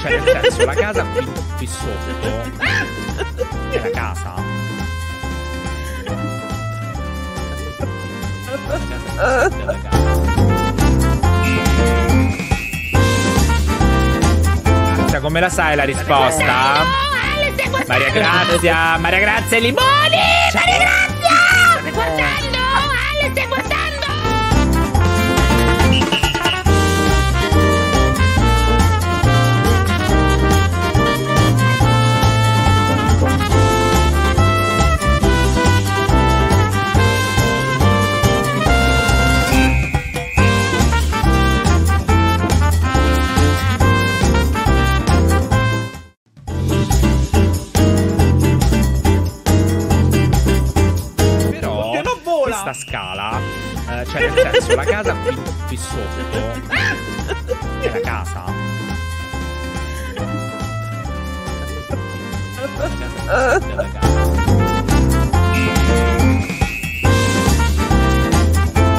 cioè nel senso, la casa qui, qui sotto è la casa. cioè, casa, la casa. Grazia, come la sai la risposta? Maria Grazia, Maria Grazia e Limoni! Maria Grazia! la casa qui, qui sotto è la casa. La casa la casa.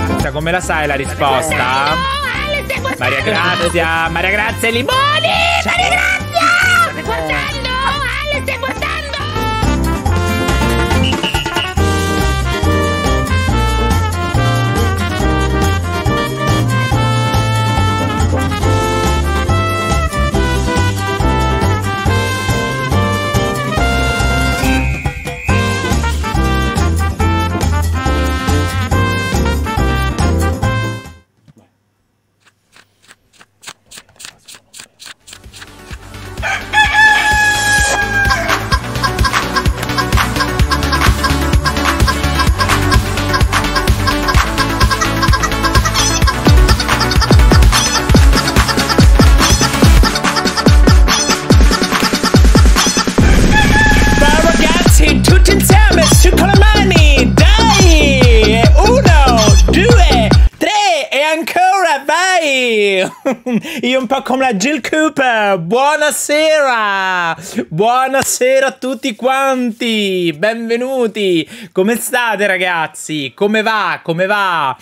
Marta, come la sai la risposta? Maria Grazia, Maria Grazia e Limoni! Maria Grazia! un po' come la Jill Cooper. Buonasera! Buonasera a tutti quanti! Benvenuti! Come state ragazzi? Come va? Come va?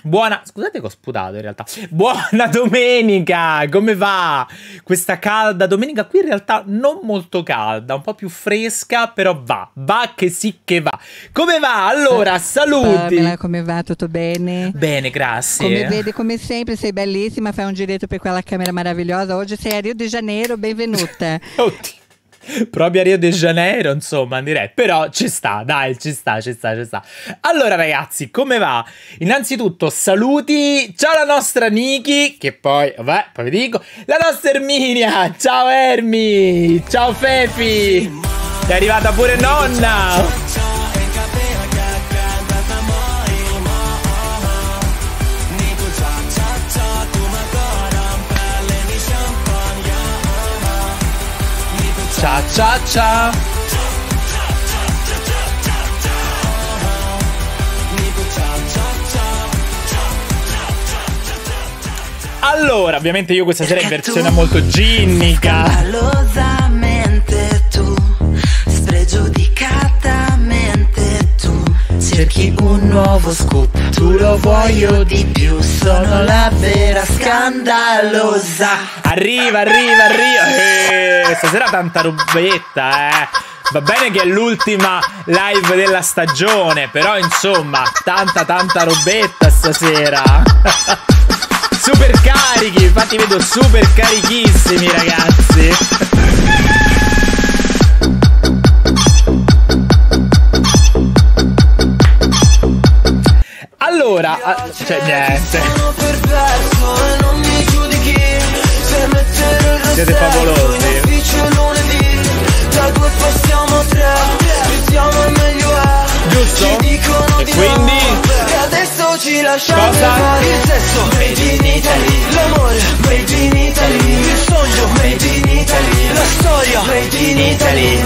Buona, scusate che ho sputato in realtà. Buona domenica, come va? Questa calda domenica qui in realtà non molto calda, un po' più fresca, però va, va che sì che va. Come va? Allora, eh, saluti. Pamela, come va? Tutto bene? Bene, grazie. Come vede, come sempre, sei bellissima, fai un giretto per quella camera meravigliosa. Oggi sei a Rio de Janeiro, benvenuta. Oddio. Proprio a Rio de Janeiro, insomma, direi. Però ci sta, dai, ci sta, ci sta, ci sta. Allora, ragazzi, come va? Innanzitutto, saluti. Ciao la nostra Niki, che poi, vabbè, poi vi dico. La nostra Erminia. Ciao Ermi. Ciao Fefi. È arrivata pure nonna. Ciao ciao ciao. Allora, ovviamente io questa sera in versione molto ginnica. cerchi un nuovo scoop Tu lo vuoi o di più Sono la vera scandalosa Arriva, arriva, arriva eh, Stasera tanta rubetta, eh Va bene che è l'ultima live della stagione, però insomma, tanta tanta robetta stasera. super carichi, infatti vedo super carichissimi ragazzi. ora a- ah, cioè niente. Siete favolosi. Giusto? E quindi? adesso ci lasciamo Cosa? fare il sesso Made in Italy L'amore Made in Italy Il sogno Made in Italy La storia Made in Italy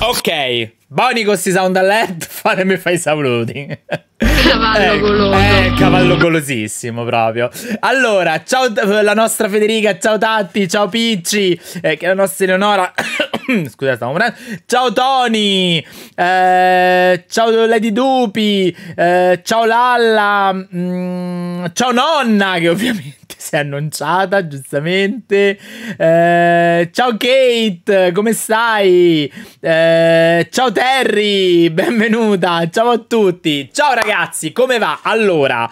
Ok Boni con questi sound alert, fare mi fai i saluti. Cavallo eh, goloso. Eh, cavallo golosissimo proprio. Allora, ciao la nostra Federica, ciao Tatti, ciao Picci, eh, che è la nostra Eleonora. Scusa, stavo morendo. Ciao Tony, eh, ciao Lady Dupi, eh, ciao Lalla, mm, ciao Nonna che ovviamente... si è annunciata giustamente. Eh, ciao Kate, come stai? Eh, ciao Terry, benvenuta. Ciao a tutti. Ciao ragazzi, come va? Allora,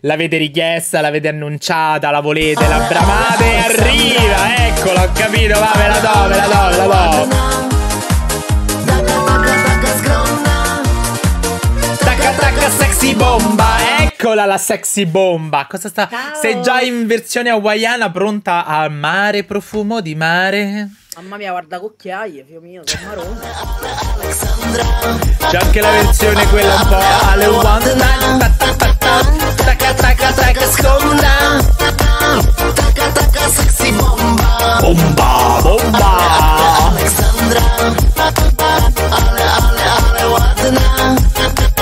l'avete richiesta, l'avete annunciata, la volete, la bravate? e arriva. eccolo, ho capito, va, ve la do, ve la do, ve la do. sexy bomba, eccola la sexy bomba. Cosa sta? Ciao. Sei già in versione hawaiana pronta a mare, profumo di mare. Mamma mia, guarda cucchiaie, figlio mio, che marone. C'è anche la versione quella un po' alle one tacca sconda. bomba. Bomba, bomba. Alexandra. Ale ale ale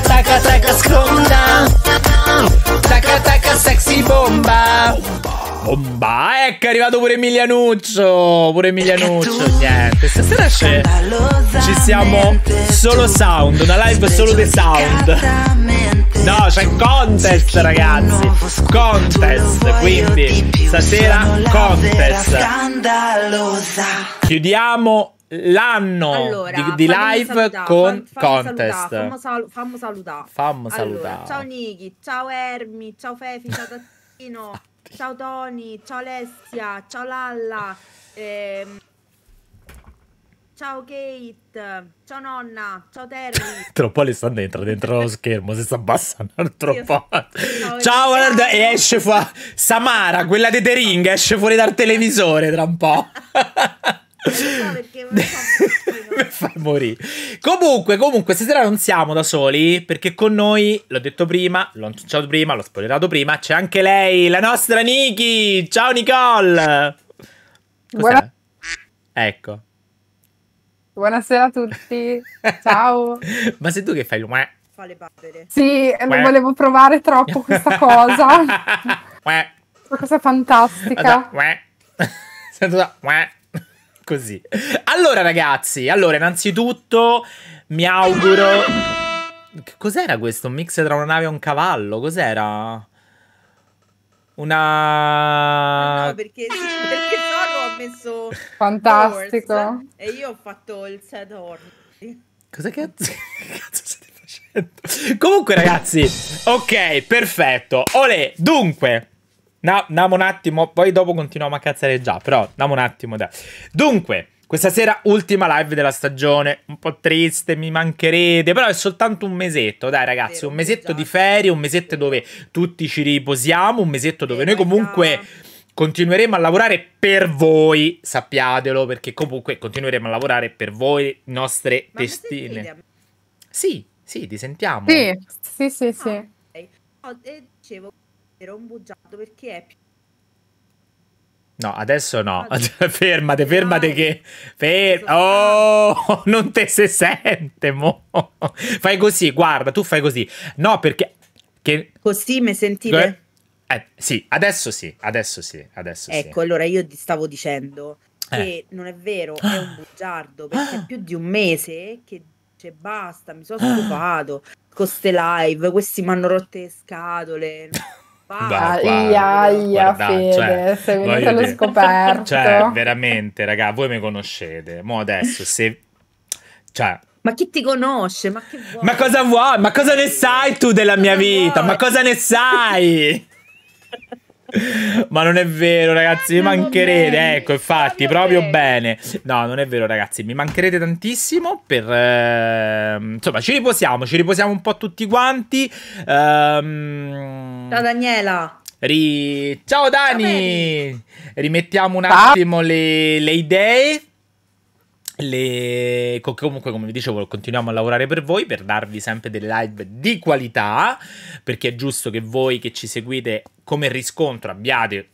Taca, taca, taca, sconda. Taca, sexy bomba. Bomba, ecco è arrivato pure Emilianuccio. Pure Emilianuccio. Niente, stasera c'è. Ci siamo solo sound. Una live solo dei sound. No, c'è contest, ragazzi. Contest, quindi stasera contest. Chiudiamo l'anno allora, di, di live salutà, con fammi contest. Salutà, fammo, salutare. Fammo salutare. Allora, ciao Niki, ciao Ermi, ciao Fefi, ciao Tattino, ciao Tony, ciao Alessia, ciao Lalla, ehm, ciao Kate, ciao nonna, ciao Terry. troppo li sta dentro, dentro lo schermo, si abbassano troppo. Ciao, ciao guarda, e esce fuori Samara, quella di The Ring, esce fuori dal televisore tra un po'. perché mi fa morire. Comunque, comunque, stasera non siamo da soli perché con noi, l'ho detto prima, l'ho annunciato prima, l'ho spoilerato prima, c'è anche lei, la nostra Niki. Ciao Nicole. Buona... Ecco. Buonasera a tutti. Ciao. Ma sei tu che fai il Fa le papere. Sì, Uè. non volevo provare troppo questa cosa. Questa cosa fantastica. Uè. Sento da... Uè. Così. Allora, ragazzi, allora, innanzitutto mi auguro... Cos'era questo? Un mix tra una nave e un cavallo? Cos'era? Una... No, perché, perché Toro ha messo... Fantastico. Powers, e io ho fatto il set horn. Cosa cazzo, cazzo state facendo? Comunque, ragazzi, ok, perfetto. Ole, dunque... No, andiamo un attimo, poi dopo continuiamo a cazzare già, però andiamo un attimo, dai. Dunque, questa sera ultima live della stagione, un po' triste, mi mancherete, però è soltanto un mesetto, dai ragazzi, un mesetto di ferie, un mesetto dove tutti ci riposiamo, un mesetto dove noi comunque continueremo a lavorare per voi, sappiatelo, perché comunque continueremo a lavorare per voi, nostre Ma testine. Sì, sì, ti sentiamo. Sì, sì, sì, sì. Ah, okay. oh, eh, dicevo era un bugiardo perché è più No, adesso no. Ah, fermate, fermate che... Fer... Esatto. Oh, non te se sente, mo. Fai così, guarda, tu fai così. No, perché... Che... Così mi sentite? Eh, sì, adesso sì, adesso sì, adesso ecco, sì. Ecco, allora io ti stavo dicendo che eh. non è vero, è un bugiardo, perché è più di un mese che dice basta, mi sono stufato, con queste live, questi mi hanno rotte le scatole... Va, Aia, cioè, Fede, sei venuto allo scoperto. Cioè, veramente, raga, voi mi conoscete. Mo adesso, se... Cioè, ma chi ti conosce? Ma, ma, cosa vuoi? Ma cosa ne sai tu della mia vita? Ma cosa ne sai? Ma non è vero, ragazzi, mi mancherete. Ecco, infatti, proprio bene. No, non è vero, ragazzi, mi mancherete tantissimo. Per eh, insomma, ci riposiamo, ci riposiamo un po' tutti quanti. Um... Ciao Daniela. Ri... Ciao Dani! Rimettiamo un ah. attimo le, le idee. Le... Comunque, come vi dicevo, continuiamo a lavorare per voi per darvi sempre delle live di qualità, perché è giusto che voi che ci seguite come riscontro abbiate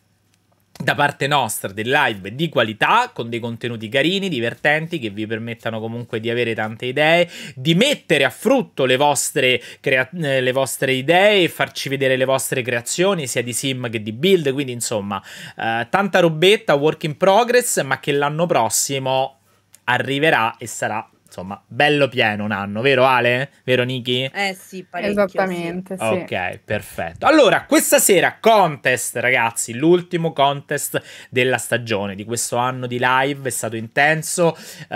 da parte nostra delle live di qualità con dei contenuti carini, divertenti che vi permettano comunque di avere tante idee, di mettere a frutto le vostre, crea- eh, le vostre idee e farci vedere le vostre creazioni sia di sim che di build, quindi insomma eh, tanta robetta, work in progress, ma che l'anno prossimo arriverà e sarà insomma, bello pieno un anno, vero Ale? Vero Niki? Eh sì, parecchio. Esattamente, sì. Ok, perfetto. Allora, questa sera contest, ragazzi, l'ultimo contest della stagione, di questo anno di live, è stato intenso. Uh,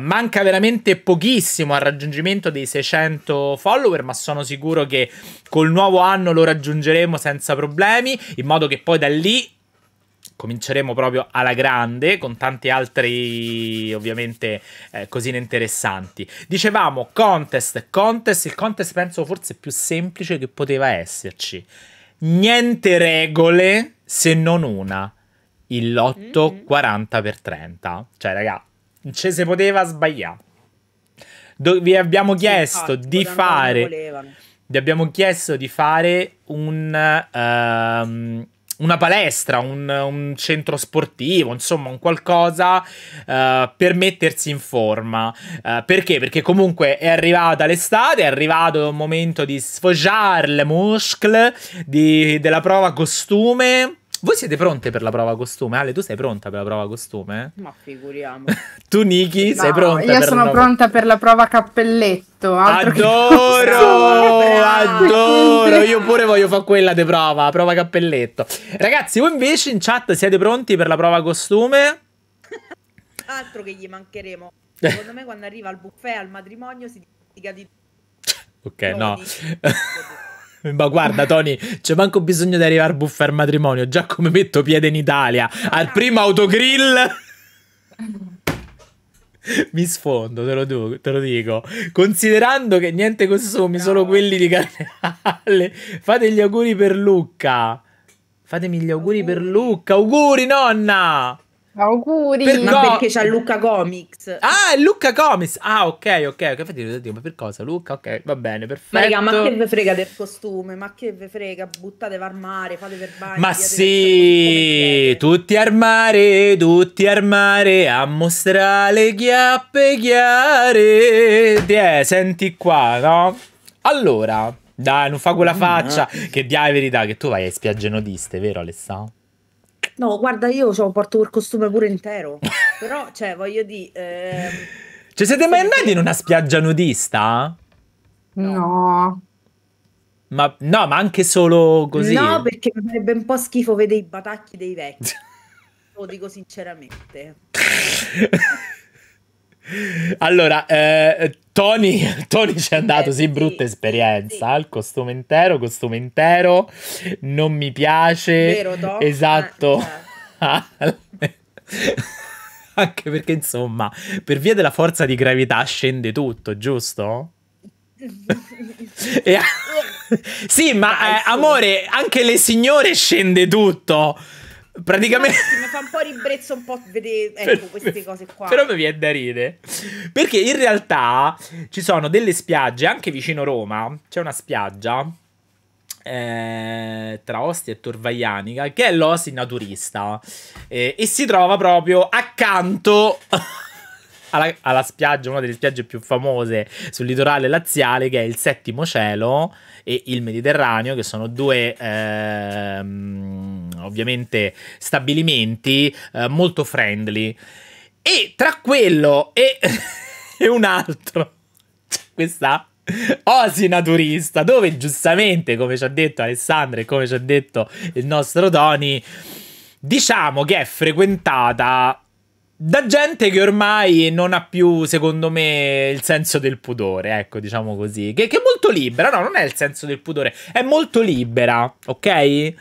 manca veramente pochissimo al raggiungimento dei 600 follower, ma sono sicuro che col nuovo anno lo raggiungeremo senza problemi, in modo che poi da lì cominceremo proprio alla grande con tante altre ovviamente eh, cosine interessanti dicevamo contest contest il contest penso forse più semplice che poteva esserci niente regole se non una il lotto mm-hmm. per 30 cioè raga non ce se poteva sbagliare Do- vi abbiamo chiesto sì, di fare vi abbiamo chiesto di fare un uh, una palestra, un, un, centro sportivo, insomma un qualcosa uh, per mettersi in forma. Uh, perché? Perché comunque è arrivata l'estate, è arrivato il momento di sfoggiare le muscle, di, della prova costume voi siete pronte per la prova costume? Ale, tu sei pronta per la prova costume? Ma figuriamo. tu, Niki, no, sei pronta? Io sono la... pronta per la prova cappelletto. adoro, adoro. Io pure voglio fare quella di prova, prova cappelletto. Ragazzi, voi invece in chat siete pronti per la prova costume? Altro che gli mancheremo. Secondo me quando arriva al buffet, al matrimonio, si dimentica di... Ok, no. no. Ma guarda, Tony, c'è manco bisogno di arrivare buffa al matrimonio. Già come metto piede in Italia, al primo autogrill. mi sfondo, te lo, dico, te lo, dico. Considerando che niente così sono solo quelli di carnevale. Fate gli auguri per Lucca. Fatemi gli auguri per Lucca. Auguri, nonna. Auguri! Per no, perché c'ha Luca Comics. Ah, Luca Comics! Ah, ok, ok. ok. okay. dico, ma per cosa? Luca, ok, va bene, perfetto. Ma, raga, ma che ve frega del costume? Ma che ve frega? Buttate al mare, fate per bagno. Ma sì! Tutti al mare, tutti al mare, a mostrare le chiappe chiare. Tiè, senti qua, no? Allora, dai, non fa quella mm. faccia. Mm. Che dia verità, che tu vai a spiagge nudiste, vero Alessandro? No, guarda, io cioè, porto il costume pure intero. Però, cioè, voglio dire... Ehm... Cioè, siete mai andati in una spiaggia nudista? No. Ma, no, ma anche solo così? No, perché mi farebbe un po' schifo vedere i batacchi dei vecchi. Lo dico sinceramente. Allora, eh, Tony, Tony ci è eh, andato, eh, sì, brutta esperienza. Sì. Il costume intero, costume intero, non mi piace. Vero, Tom? Ah, esatto. Ah, Anche perché, insomma, per via della forza di gravità scende tutto, giusto? e, sì, ma eh, amore, anche le signore scende tutto. Praticamente... mi fa un po' ribrezzo un po' vedere ecco, queste cose qua. Però mi viene da ridere. Perché in realtà ci sono delle spiagge, anche vicino Roma, c'è una spiaggia eh, tra Ostia e Torvaianica, che è l'Osi naturista. Eh, e si trova proprio accanto... Alla, alla, spiaggia, una delle spiagge più famose sul litorale laziale, che è il Settimo Cielo e il Mediterraneo, che sono due ehm, ovviamente stabilimenti eh, molto friendly. E tra quello e, e un altro, questa Osina turista, dove giustamente, come ci ha detto Alessandro e come ci ha detto il nostro Tony, diciamo che è frequentata da gente che ormai non ha più, secondo me, il senso del pudore, ecco, diciamo così, che, che è molto libera, no, non è il senso del pudore, è molto libera, ok?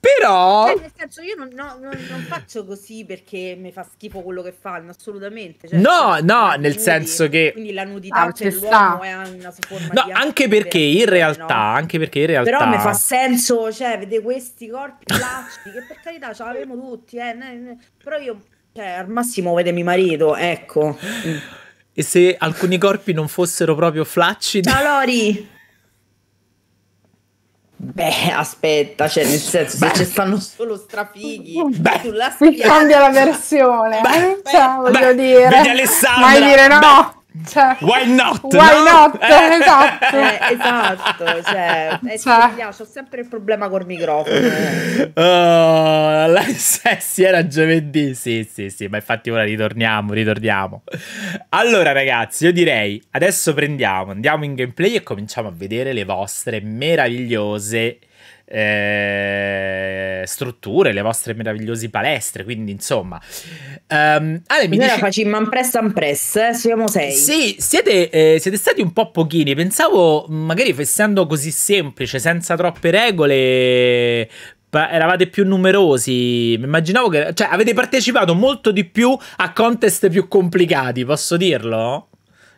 Però... Cioè, nel senso, io non, no, non, non, faccio così perché mi fa schifo quello che fanno, assolutamente. Cioè, no, no, nel nudi, senso che... Quindi la nudità ah, per l'uomo è una sua forma no, anche perché in realtà, no? anche perché in realtà... Però mi fa senso, cioè, vedere questi corpi lacici, che per carità ce l'avremo tutti, eh, ne, ne, però io, cioè, al massimo vede mio marito, ecco. E se alcuni corpi non fossero proprio flaccidi... Ciao Lori! Beh, aspetta, cioè nel senso, se ci stanno solo strafighi beh. sulla spiaggia... Qui cambia la versione, beh, cioè, voglio dire... Vedi Alessandra! Mai dire no! Cioè, Why not? Why no? not? Eh. Esatto, eh, esatto. Cioè, eh, cioè. Ho sempre il problema col microfono. Eh. Oh, la sessi era giovedì. Sì, sì, sì. Ma infatti ora ritorniamo, ritorniamo. Allora, ragazzi, io direi adesso prendiamo, andiamo in gameplay e cominciamo a vedere le vostre meravigliose eh, strutture, le vostre meravigliose palestre, quindi insomma. Um, Ale, mi Noi dice... la facciamo un press un press, eh, siamo sei. Sì, siete, eh, siete, stati un po' pochini, pensavo magari essendo così semplice, senza troppe regole... Eravate più numerosi, mi immaginavo che. Cioè, avete partecipato molto di più a contest più complicati, posso dirlo?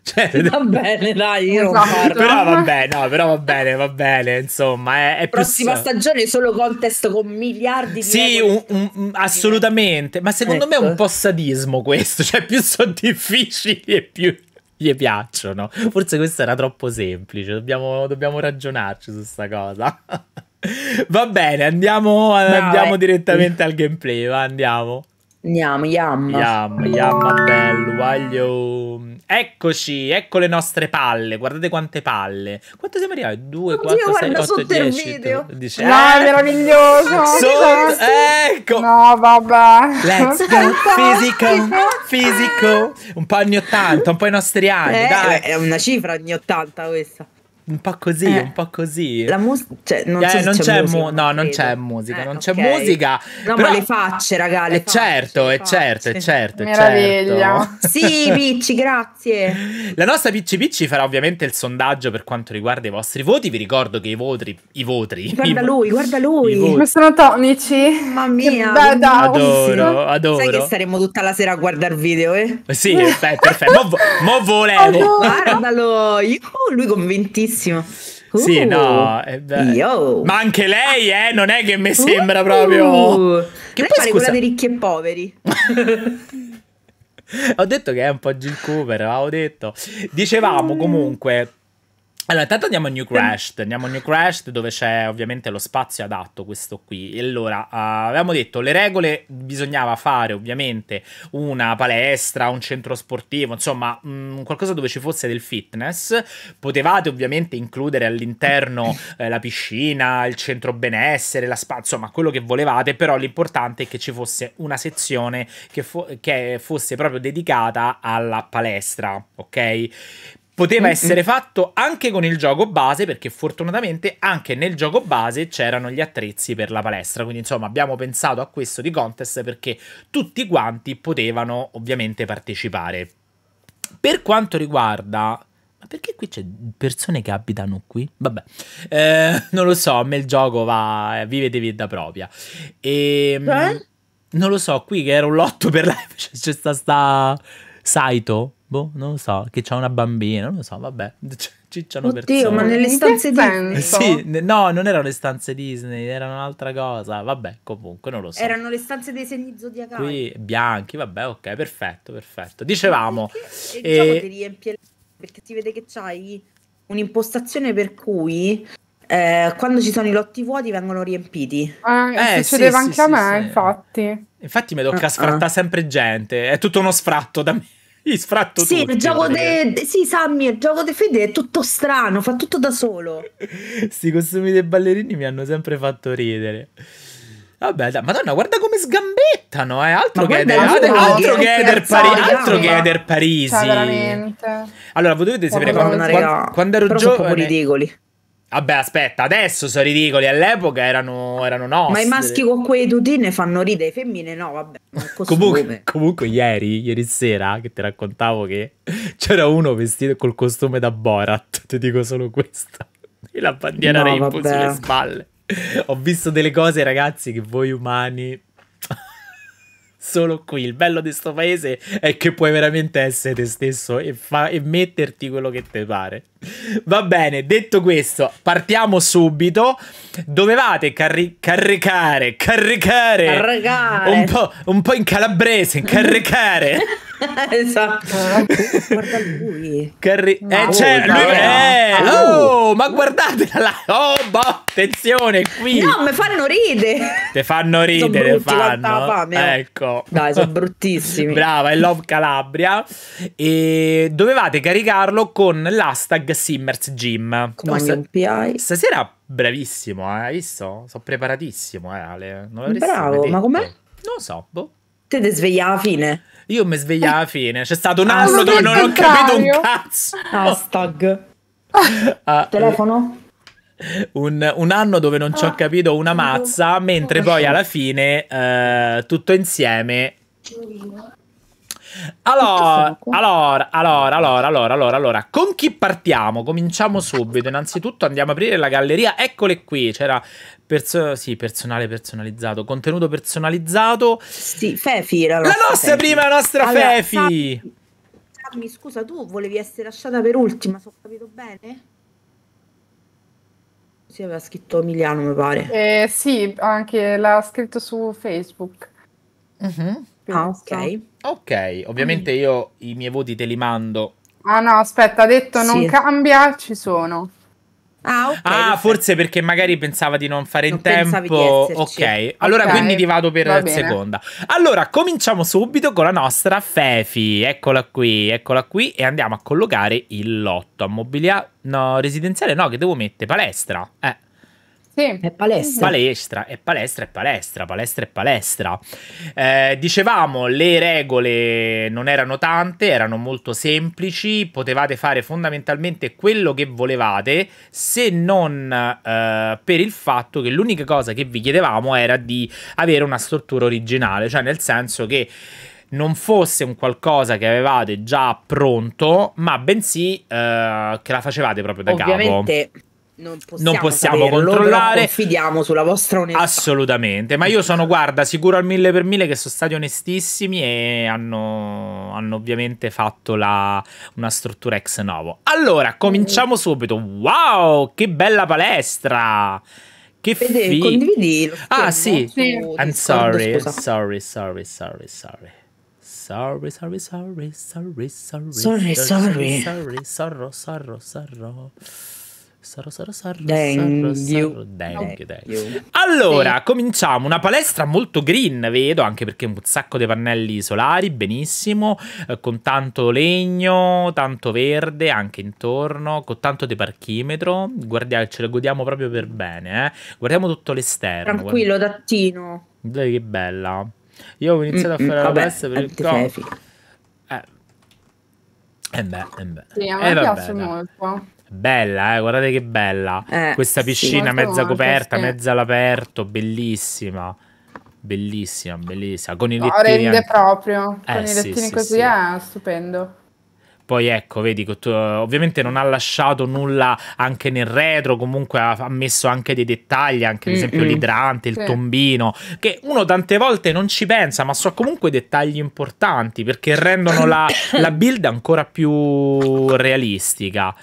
Cioè, va bene, dai, io esatto. però va bene, no, però va bene, va bene, insomma, è, è prossima più... stagione solo contest con miliardi di Sì, un, un, assolutamente, ma secondo ecco. me è un ecco. po' sadismo questo, cioè più sono difficili e più gli piacciono. Forse questo era troppo semplice, dobbiamo, dobbiamo ragionarci su questa cosa. va bene, andiamo, no, andiamo eh. direttamente al gameplay, va, andiamo. Yam, yam. Yam, yam, bello, voglio... Eccoci, ecco le nostre palle, guardate quante palle. Quanto siamo arrivati? 2, 4, 6, 8, 10. Dice, no, eh, è meraviglioso. Sotto, ecco. No, vabbè. Let's go, fisico, fisico. Un po' anni 80, un po' i nostri anni, eh, dai. Eh, è una cifra anni 80 questa un po' così, eh, un po' così. La musica, cioè, non, eh, so non c'è, c'è musica, no, non c'è musica, eh, non c'è okay. musica. No, però... ma le facce, raga, le eh, certo, le eh, certo, è eh, certo, è certo. sì, Picci, grazie. La nostra Picci Picci farà ovviamente il sondaggio per quanto riguarda i vostri voti. Vi ricordo che i voti, i voti. Guarda lui, guarda lui. ma sono tonici. Mamma mia. Che bella, adoro, adoro. Sai che staremo tutta la sera a guardare video, eh? Sì, beh, perfetto. mo, vo- mo volevo. Guardalo. Io, lui convintissimo bellissimo. Uh, sì, no, uh. Eh, ma anche lei, eh, non è che mi uh. sembra uh, proprio... Che poi, fare scusa... quella dei ricchi e poveri. ho detto che è un po' Jill Cooper, avevo detto. Dicevamo mm. comunque allora, intanto andiamo a New Crash. andiamo a New Crashed dove c'è ovviamente lo spazio adatto, questo qui. Allora, uh, avevamo detto, le regole bisognava fare ovviamente una palestra, un centro sportivo, insomma mh, mm, qualcosa dove ci fosse del fitness. Potevate ovviamente includere all'interno eh, la piscina, il centro benessere, la spa, insomma quello che volevate, però l'importante è che ci fosse una sezione che, fo che fosse proprio dedicata alla palestra, ok? poteva essere fatto anche con il gioco base, perché fortunatamente anche nel gioco base c'erano gli attrezzi per la palestra. Quindi, insomma, abbiamo pensato a questo di contest perché tutti quanti potevano ovviamente partecipare. Per quanto riguarda ma perché qui c'è persone che abitano qui? Vabbè, eh, non lo so, a me il gioco va, eh, vive vita propria. E, ehm, eh? Non lo so, qui che era un lotto per la... c'è sta, sta... Saito? boh, non lo so, che c'ha una bambina, non lo so, vabbè, cioè, cicciano Oddio, persone. ma nelle stanze Disney? Eh, sì, no, non erano le stanze Disney, era un'altra cosa, vabbè, comunque, non lo so. Erano le stanze dei segni zodiacali. Qui, bianchi, vabbè, ok, perfetto, perfetto. Dicevamo... Perché, e... Eh, diciamo ti eh, riempie perché si vede che c'hai un'impostazione per cui... Eh, quando ci sono i lotti vuoti vengono riempiti. Ah, eh, eh succedeva sì, anche sì, a me, sì, infatti. Infatti mi tocca uh-uh. sfrattare sempre gente, è tutto uno sfratto da me. Gli sfratto sì, tutti, il gioco de... sì, Sammy, il gioco di Fede è tutto strano, fa tutto da solo. Sti costumi dei ballerini mi hanno sempre fatto ridere. Vabbè, da, madonna, guarda come sgambettano, eh. Altro che Eder, Parisi, altro che Eder Parisi. Cioè, veramente. Allora, voi dovete sapere quando, quando, ero Però giovane sono eh, ridicoli. Vabbè, aspetta, adesso sono ridicoli, all'epoca erano, erano nostri. Ma i maschi con quei tutine fanno ridere, le femmine no, vabbè. comunque, comunque ieri, ieri sera, che ti raccontavo che c'era uno vestito col costume da Borat, ti dico solo questo. E la bandiera no, Rainbow sulle spalle. Ho visto delle cose, ragazzi, che voi umani solo qui. Il bello di questo paese è che puoi veramente essere te stesso e, e metterti quello che ti pare. Va bene, detto questo, partiamo subito. Dovevate carri caricare, caricare, caricare. Un, po', un po' in calabrese, caricare. esatto. Ah, guarda lui. Carri- no, eh, ah, oh. oh, ma guardatela là. Oh, boh, attenzione qui. No, mi fanno ride. Te fanno ridere, fanno. Oh. ecco. Dai, sono bruttissimi. Brava, è Love Calabria. E dovevate caricarlo con l'hashtag Simmers Gym. Come API. Stasera bravissimo, eh, hai visto? Sono preparatissimo, eh, Ale. Non Bravo, ma com'è? Non lo so, boh. Te te svegliava a fine. Io mi svegliavo alla eh. fine. C'è stato un ah, anno ah, dove non ho capito un cazzo. Hashtag. Ah, Telefono? Un, un, anno dove non ci ho ah. capito una mazza, mentre ah. poi alla fine eh, tutto insieme. Allora, allora, allora, allora, allora, allora, allora, con chi partiamo? Cominciamo subito. Innanzitutto andiamo a aprire la galleria. Eccole qui, c'era Perso- sì, personale personalizzato, contenuto personalizzato. Sì, Fefi era la, la nostra Fefi. prima nostra allora, Fefi. Sammy, scusa, tu volevi essere lasciata per ultima, se ho capito bene? Si aveva scritto Emiliano, mi pare. Eh, sì, anche l'ha scritto su Facebook. Uh-huh. Ah, ok. Ok, ovviamente io i miei voti te li mando. Ah no, aspetta, ha detto sì. non cambia, ci sono. Ah, okay, ah forse perché magari pensava di non fare non in tempo. ok, allora okay. quindi ti vado per seconda. Allora, cominciamo subito con la nostra Fefi. Eccola qui, eccola qui. E andiamo a collocare il lotto. Ammobiliare. No, residenziale no, che devo mettere? Palestra. Eh. Sì. È palestra. palestra. È palestra, è palestra, palestra, è palestra. Eh, dicevamo, le regole non erano tante, erano molto semplici, potevate fare fondamentalmente quello che volevate, se non eh, per il fatto che l'unica cosa che vi chiedevamo era di avere una struttura originale, cioè nel senso che non fosse un qualcosa che avevate già pronto, ma bensì eh, che la facevate proprio da Ovviamente, capo. Ovviamente non possiamo, non possiamo controllare. Confidiamo sulla vostra onestà. Assolutamente, ma io sono, guarda, sicuro al mille per mille che sono stati onestissimi e hanno, hanno ovviamente fatto la, una struttura ex novo. Allora, cominciamo mm. subito. Wow, che bella palestra! Che Fede, condividi Ah, sì. sì. I'm sorry, Scusa. sorry, sorry, sorry, sorry. Sorry, sorry, sorry, sorry, sorry. Sorry, sorry. Sorry, sorry, sorry, sorry. sorry sarro, sarro, sarro, Dang sarro, Allora, sì. cominciamo. Una palestra molto green, vedo, anche perché un sacco di pannelli solari, benissimo, eh, con tanto legno, tanto verde anche intorno, con tanto di parchimetro. Guardiamo, ce la godiamo proprio per bene, eh. Guardiamo tutto l'esterno. Tranquillo, guarda... dattino. Dai, che bella. Io ho iniziato mm a mm. fare vabbè, la palestra per eh, il co... Eh, eh beh, eh beh. Sì, a eh, me eh, piace vabbè, molto. Bella, eh, guardate che bella. Eh, Questa piscina sì, mezza coperta, sì. mezza all'aperto, bellissima. Bellissima, bellissima. Con i no, lettini. rende anche... proprio. Eh, Con i sì, lettini così è stupendo. Poi ecco, vedi, ovviamente non ha lasciato nulla anche nel retro, comunque ha messo anche dei dettagli, anche ad esempio mm -mm. l'idrante, il sì. tombino, che uno tante volte non ci pensa, ma sono comunque dettagli importanti perché rendono la, la build ancora più realistica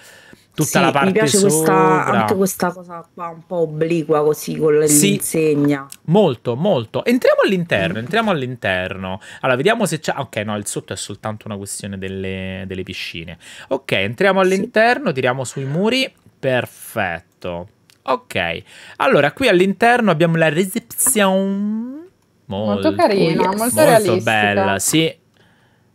tutta sì, la parte mi piace questa, anche questa cosa qua un po' obliqua così con l'insegna sì, molto molto entriamo all'interno mm. entriamo all'interno allora vediamo se c'è ok no il sotto è soltanto una questione delle, delle piscine ok entriamo all'interno sì. tiriamo sui muri perfetto ok allora qui all'interno abbiamo la reception molto, molto carina yes. molto, molto bella sì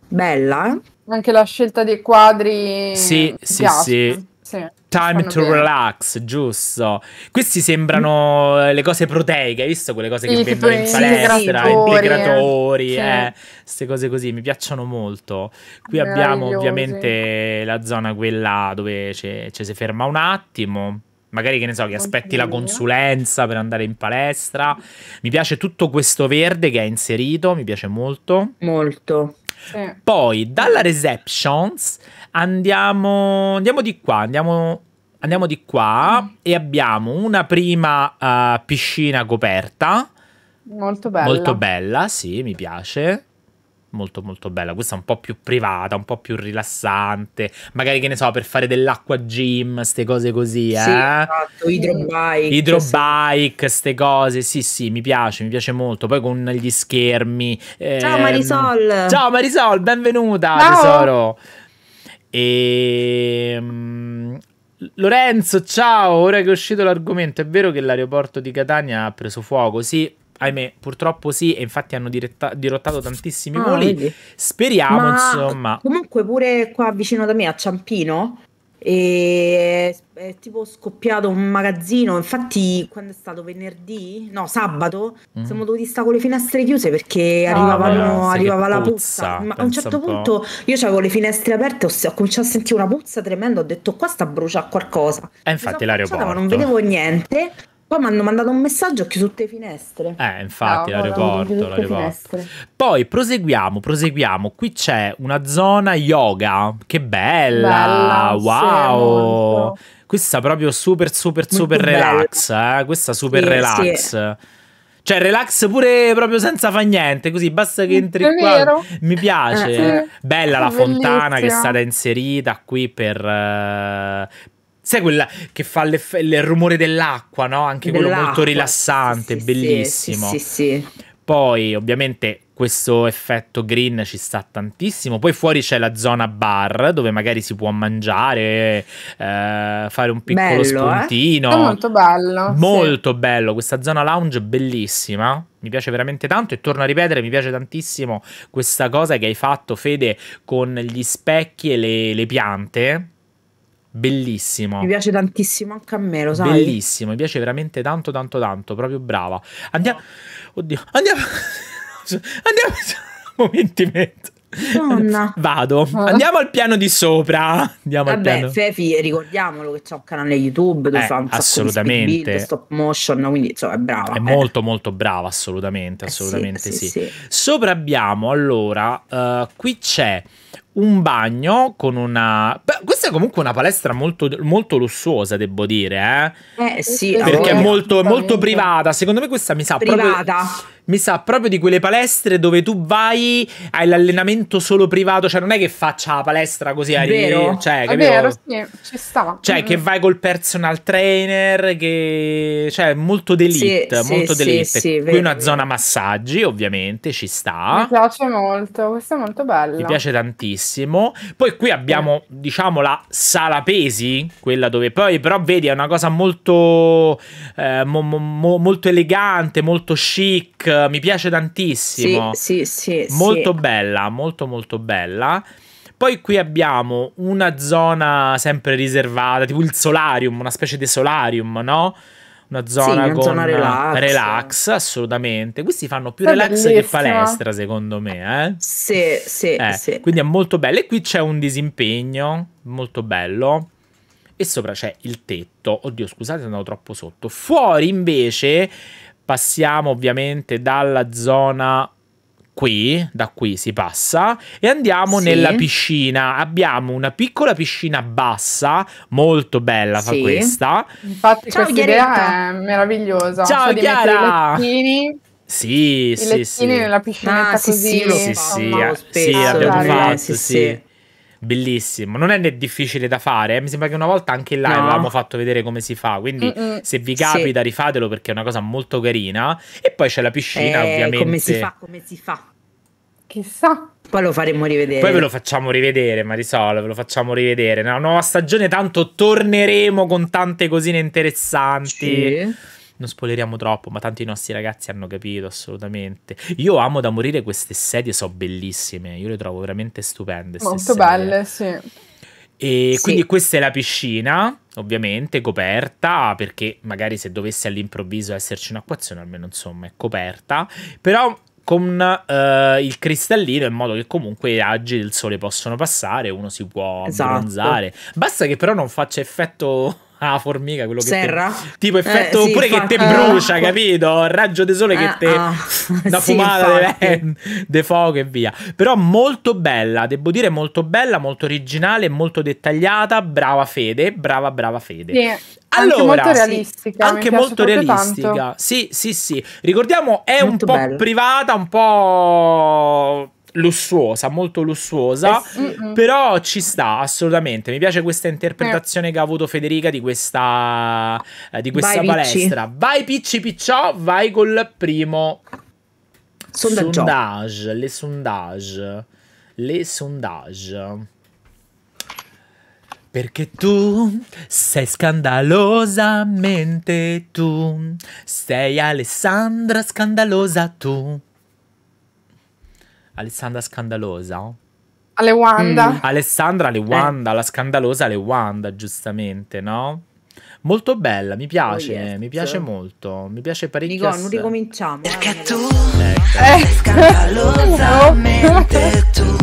bella eh? anche la scelta dei quadri sì sì piace. sì sì, Time to bene. relax, giusto. Questi sembrano mm. le cose proteiche, hai visto quelle cose che vendono in palestra, integratori, queste eh, cose così, mi piacciono molto. Qui abbiamo ovviamente la zona quella dove ci si ferma un attimo magari che ne so, che aspetti la consulenza per andare in palestra. Mi piace tutto questo verde che ha inserito, mi piace molto. Molto. Poi dalla receptions andiamo, andiamo di qua, andiamo, andiamo di qua mm. e abbiamo una prima uh, piscina coperta. Molto bella. Molto bella, sì, mi piace molto molto bella. Questa è un po' più privata, un po' più rilassante. Magari che ne so, per fare dell'acqua gym, queste cose così, eh? Sì, esatto, idrobike. Idrobike, ste cose, sì sì, mi piace, mi piace molto. Poi con gli schermi. Ehm... Ciao Marisol! Ciao Marisol, benvenuta ciao. tesoro! E... Ehm, Lorenzo, ciao! Ora che è uscito l'argomento, è vero che l'aeroporto di Catania ha preso fuoco? Sì, Ahimè, purtroppo sì, e infatti hanno diretta- dirottato tantissimi ah, voli. Vedi. Speriamo, Ma insomma. Comunque, pure qua vicino da me a Ciampino e è tipo scoppiato un magazzino. Infatti, quando è stato venerdì, no, sabato, mm. siamo dovuti stare con le finestre chiuse perché oh, arrivavano, arrivava la puzza. puzza. Ma a un certo un punto io avevo le finestre aperte, ho, ho, cominciato a sentire una puzza tremenda. Ho detto, qua sta bruciando qualcosa. E eh, infatti, l'aeroporto. Ma non vedevo niente. Poi mi hanno mandato un messaggio, ho chiuso tutte le finestre. Eh, infatti, no, l'aeroporto, l'aeroporto. Poi proseguiamo, proseguiamo. Qui c'è una zona yoga. Che bella! bella wow! Questa proprio super, super, super Molto relax. Eh? Questa super sì, relax. Sì. Cioè, relax pure proprio senza fa niente, così basta che entri qua. Mi piace. Eh, sì. Bella la Bellissimo. fontana che è stata inserita qui per, eh, Sai quella che fa il rumore dell'acqua, no? Anche dell'acqua, quello molto rilassante, sì, bellissimo. Sì, sì, Poi, ovviamente, questo effetto green ci sta tantissimo. Poi fuori c'è la zona bar, dove magari si può mangiare, eh, fare un piccolo bello, eh? spuntino. Eh? È molto bello. Molto bello. Questa zona lounge bellissima mi piace veramente tanto e torno a ripetere, mi piace tantissimo questa cosa che hai fatto Fede con gli specchi e le, le piante bellissimo. Mi piace tantissimo anche a me, lo sai. Bellissimo, mi piace veramente tanto, tanto, tanto, proprio brava. Andiamo... Oddio, andiamo... andiamo... Momenti mente. Donna. Vado. Ah. Andiamo al piano di sopra. Andiamo Vabbè, al piano. Fefi, ricordiamolo che c'è un canale YouTube dove eh, fa un assolutamente. Build, stop motion, quindi insomma è brava. È eh. molto molto brava, assolutamente, assolutamente eh sì, sì. Sì, sì, Sopra abbiamo, allora, uh, qui c'è un bagno con una... Beh, questa è comunque una palestra molto, molto lussuosa, devo dire, eh? Eh sì. Perché è molto, molto privata. Secondo me questa mi sa privata. proprio... Mi sa proprio di quelle palestre dove tu vai, hai l'allenamento solo privato, cioè non è che faccia la palestra così a rio. Cioè, è vero, sì, ci sta. Cioè, mm. che vai col personal trainer, che... Cioè, molto d'elite, sì, molto sì, d'elite. Sì, Qui una zona massaggi, ovviamente, ci sta. Mi piace molto, questa è molto bella. Mi piace tantissimo benissimo. Poi qui abbiamo, mm. diciamo, la sala pesi, quella dove poi, però, vedi, è una cosa molto, eh, mo, mo, molto elegante, molto chic. Mi piace tantissimo. Sì, sì, sì. Molto sì. bella, molto, molto bella. Poi qui abbiamo una zona sempre riservata, tipo il solarium, una specie di solarium, no? una zona, sì, una zona relax. relax. assolutamente. Questi fanno più relax che palestra, secondo me. Eh? Sì, sì, eh, sì. Quindi è molto bello. E qui c'è un disimpegno molto bello. E sopra c'è il tetto. Oddio, scusate, andavo troppo sotto. Fuori invece passiamo ovviamente dalla zona qui, da qui si passa e andiamo sì. nella piscina. Abbiamo una piccola piscina bassa, molto bella sì. fa questa. Infatti Ciao, questa idea è meravigliosa. Ciao so Chiara! Sì, I sì, sì. nella piscina ah, così. Sì, sì, sì, sì, sì l'abbiamo fatto, sì. sì bellissimo. Non è né difficile da fare. Eh. Mi sembra che una volta anche in live no. l'abbiamo fatto vedere come si fa. Quindi, Mm-mm. se vi capita, sì. rifatelo perché è una cosa molto carina. E poi c'è la piscina, eh, ovviamente. Come si fa? Come si fa? Chissà. Poi lo faremo rivedere. Poi ve lo facciamo rivedere, Marisol, ve lo facciamo rivedere. Nella nuova stagione tanto torneremo con tante cosine interessanti. Sì non spoileriamo troppo, ma tanto i nostri ragazzi hanno capito assolutamente. Io amo da morire queste sedie, so bellissime, io le trovo veramente stupende. Molto belle, sì. E sì. quindi questa è la piscina, ovviamente coperta, perché magari se dovesse all'improvviso esserci un'acquazione, almeno insomma è coperta, però con uh, il cristallino in modo che comunque i raggi del sole possono passare, uno si può esatto. bronzare. Basta che però non faccia effetto la ah, formica, quello che Serra? Te... tipo eh, effetto eh, sì, pure infatti, che te brucia, eh, capito? Raggio di sole eh, che ah, te ah, una sì, fumata de... fuoco e via. Però molto bella, devo dire molto bella, molto originale, molto dettagliata, brava Fede, brava brava Fede. Sì. Allora, anche molto realistica. Anche molto realistica. Sì, sì, sì. Ricordiamo, è molto un po' bello. privata, un po' lussuosa, molto lussuosa, mm-hmm. però ci sta assolutamente. Mi piace questa interpretazione eh. che ha avuto Federica di questa, eh, di questa vai, palestra. Picci. Vai Picci Picciò, vai col primo sondaggio. sondage, le sondage, le sondage. Perché tu sei scandalosamente tu, sei Alessandra scandalosa tu. Alessandra Scandalosa. Alewanda. Mm. Alessandra Alewanda, eh. la scandalosa Alewanda, giustamente, no? Molto bella, mi piace, oh, yes. mi piace molto, mi piace parecchio. Nico, non ricominciamo. Eh, Perché tu ecco. scandalosamente tu,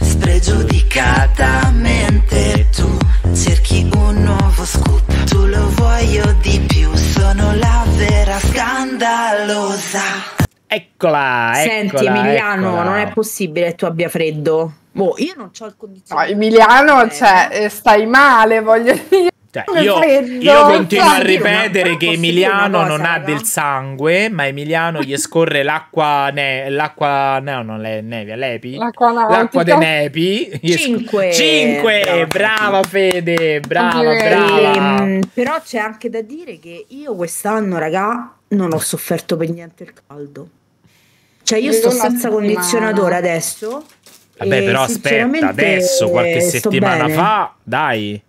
spregiudicatamente tu, cerchi un nuovo scoop, tu lo vuoi io di più, sono la vera scandalosa. Eccola, Senti eccola, Emiliano, eccola. non è possibile che tu abbia freddo. Boh, io non ho il condizionamento. No, Emiliano, eh, cioè, eh, stai male, voglio dire. Cioè, io, io, continuo a ripetere che Emiliano cosa, non ha no? Eh. del sangue, ma Emiliano gli scorre l'acqua, ne, l'acqua no, non le, nevia, lepi, l'acqua, l'acqua dei nepi. 5. Cinque, brava Fede, brava, brava. E, ehm, però c'è anche da dire che io quest'anno, raga, non ho sofferto per niente il caldo. Cioè io sto senza condizionatore adesso. Vabbè, però aspetta, adesso qualche settimana fa, dai.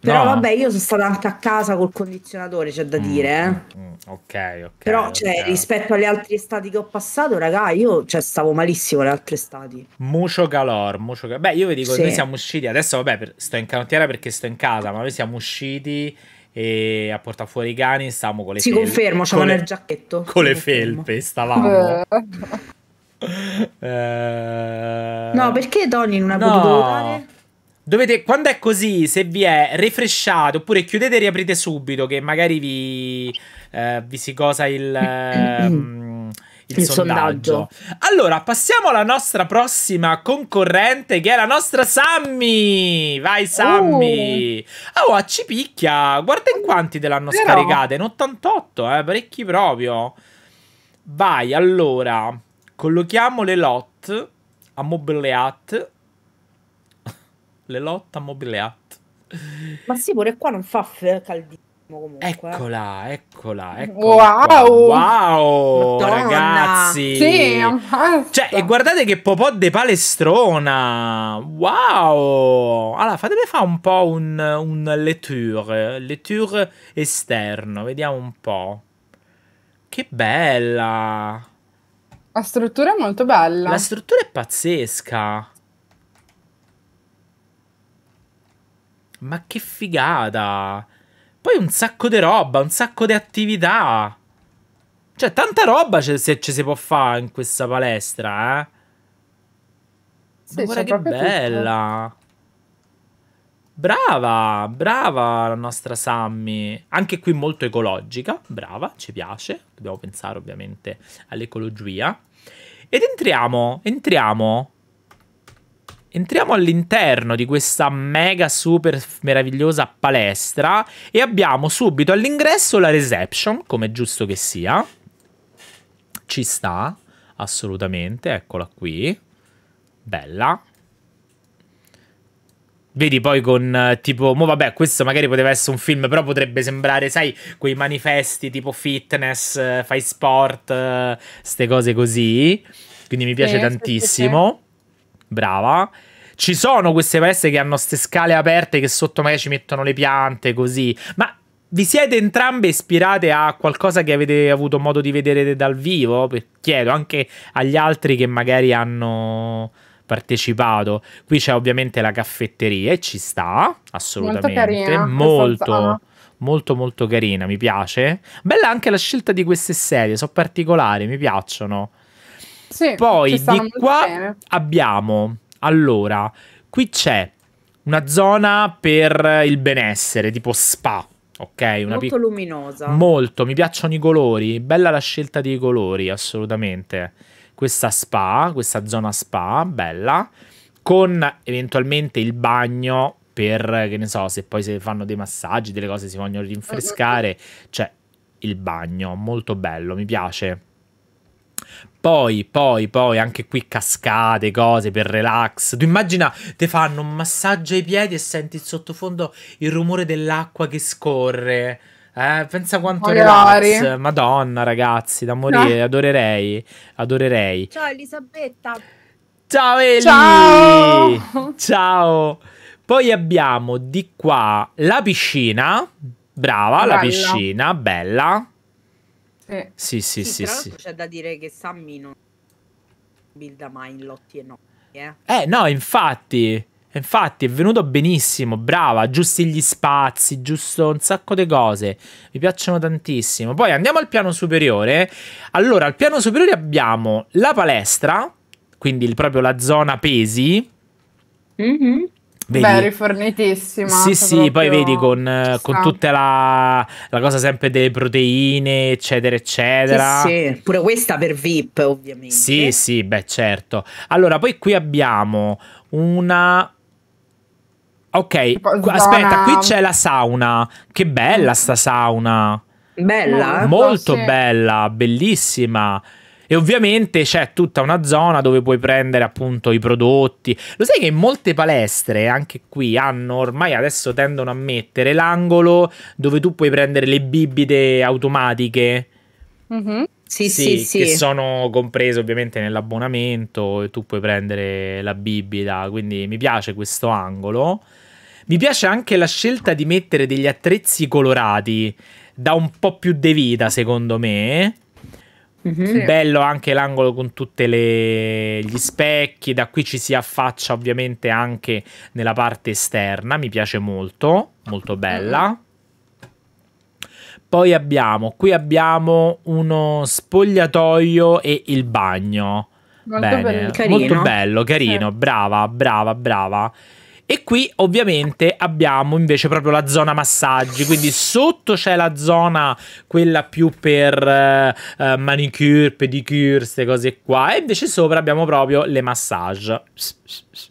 Però no. vabbè, io sono stata anche a casa col condizionatore, c'è da mm, dire. Eh. Mm, mm. ok, ok. Però cioè, rispetto alle altre estati che ho passato, raga, io cioè, stavo malissimo le altre estati. Mucho calor, mucho calor. Beh, io vi dico, sì. noi siamo usciti, adesso vabbè, per, sto in canottiera perché sto in casa, ma noi siamo usciti e a portare fuori i cani stavamo con le si felpe. Si confermo, c'avevamo le... nel giacchetto. Con le felpe stavamo. eh... No, perché Tony non ha no. potuto votare? Dovete, quando è così, se vi è, refresciate oppure chiudete e riaprite subito che magari vi, eh, vi si cosa il... Ehm, il, il sondaggio. sondaggio. Allora, passiamo alla nostra prossima concorrente che è la nostra Sammy. Vai Sammy. Uh. Oh, ci picchia. Guarda in quanti te l'hanno scaricata, in 88, eh, parecchi proprio. Vai, allora, collochiamo le lot a mobileat. le lot a mobileat. Ma sì, pure qua non fa caldissimo. Comunque. Eh. Eccola, eccola, eccola. Wow! Wow, ragazzi! Sì, cioè, e guardate che popò de palestrona! Wow! Allora, fatemi fare un po' un, un letture, letture esterno, vediamo un po'. Che bella! La struttura è molto bella. La struttura è pazzesca. Ma che figata! Poi un sacco di roba, un sacco di attività. Cioè, tanta roba ci si può fare in questa palestra, eh. Sì, Ma guarda che bella. Tutto. Brava, brava la nostra Sammy. Anche qui molto ecologica, brava, ci piace. Dobbiamo pensare ovviamente all'ecologia. Ed entriamo, entriamo Entriamo all'interno di questa mega super meravigliosa palestra e abbiamo subito all'ingresso la reception, come è giusto che sia. Ci sta, assolutamente, eccola qui. Bella. Vedi poi con eh, tipo, mo vabbè, questo magari poteva essere un film, però potrebbe sembrare, sai, quei manifesti tipo fitness, eh, fai sport, eh, ste cose così. Quindi mi piace sì, tantissimo brava. Ci sono queste palestre che hanno queste scale aperte che sotto magari ci mettono le piante, così. Ma vi siete entrambe ispirate a qualcosa che avete avuto modo di vedere dal vivo? Chiedo anche agli altri che magari hanno partecipato. Qui c'è ovviamente la caffetteria e ci sta, assolutamente. Molto carina. Molto, molto, molto carina, mi piace. Bella anche la scelta di queste serie, sono particolari, mi piacciono. Sì, Poi di qua bene. abbiamo, allora, qui c'è una zona per il benessere, tipo spa. Ok, una molto luminosa. Molto, mi piacciono i colori, bella la scelta dei colori, assolutamente. Questa spa, questa zona spa, bella, con eventualmente il bagno per, che ne so, se poi si fanno dei massaggi, delle cose si vogliono mm, mm, mm. rinfrescare, cioè il bagno, molto bello, mi piace. Poi, poi, poi, anche qui cascate, cose per relax. Tu immagina, ti fanno un massaggio ai piedi e senti sottofondo il rumore dell'acqua che scorre. Eh, pensa quanto Magari. relax. Madonna, ragazzi, da morire, no. adorerei, adorerei. Ciao Elisabetta. Ciao Eli. Ciao. Ciao. Poi abbiamo di qua la piscina. Brava, bella. la piscina, bella. Eh. Sì, sì, sì. sì, sì. c'è da dire che Sammy non builda mai in lotti enormi. Eh, eh no, infatti. Infatti è venuto benissimo, brava, giusti gli spazi, giusto un sacco di cose, mi piacciono tantissimo. Poi andiamo al piano superiore. Allora, al piano superiore abbiamo la palestra, quindi proprio la zona pesi, mm -hmm. Vedi, Beh, rifornitissima. Sì, sì, poi vedi con, eh, con tutta la, la, cosa sempre delle proteine, eccetera, eccetera. Sì, sì, pure questa per VIP, ovviamente. Sì, sì, beh, certo. Allora, poi qui abbiamo una... Ok, zona... aspetta, qui c'è la sauna. Che bella sta sauna. Bella. Molto, Molto sì. bella, bellissima. E ovviamente c'è tutta una zona dove puoi prendere appunto i prodotti. Lo sai che molte palestre, anche qui, hanno ormai adesso tendono a mettere l'angolo dove tu puoi prendere le bibite automatiche. Mm-hmm. Sì, sì, sì, che sono comprese ovviamente nell'abbonamento e tu puoi prendere la bibita, quindi mi piace questo angolo. Mi piace anche la scelta di mettere degli attrezzi colorati, da un po' più di vita secondo me Mm-hmm. Bello anche l'angolo con tutti gli specchi, da qui ci si affaccia ovviamente anche nella parte esterna, mi piace molto, molto mhm. bella. Poi abbiamo, qui abbiamo uno spogliatoio e il bagno. Molto, Bene. Be- molto bello, carino, eh. brava, brava, brava. E qui ovviamente abbiamo invece proprio la zona massaggi, quindi sotto c'è la zona quella più per uh, manicure, pedicure, queste cose qua, e invece sopra abbiamo proprio le massage. Pss, pss, pss.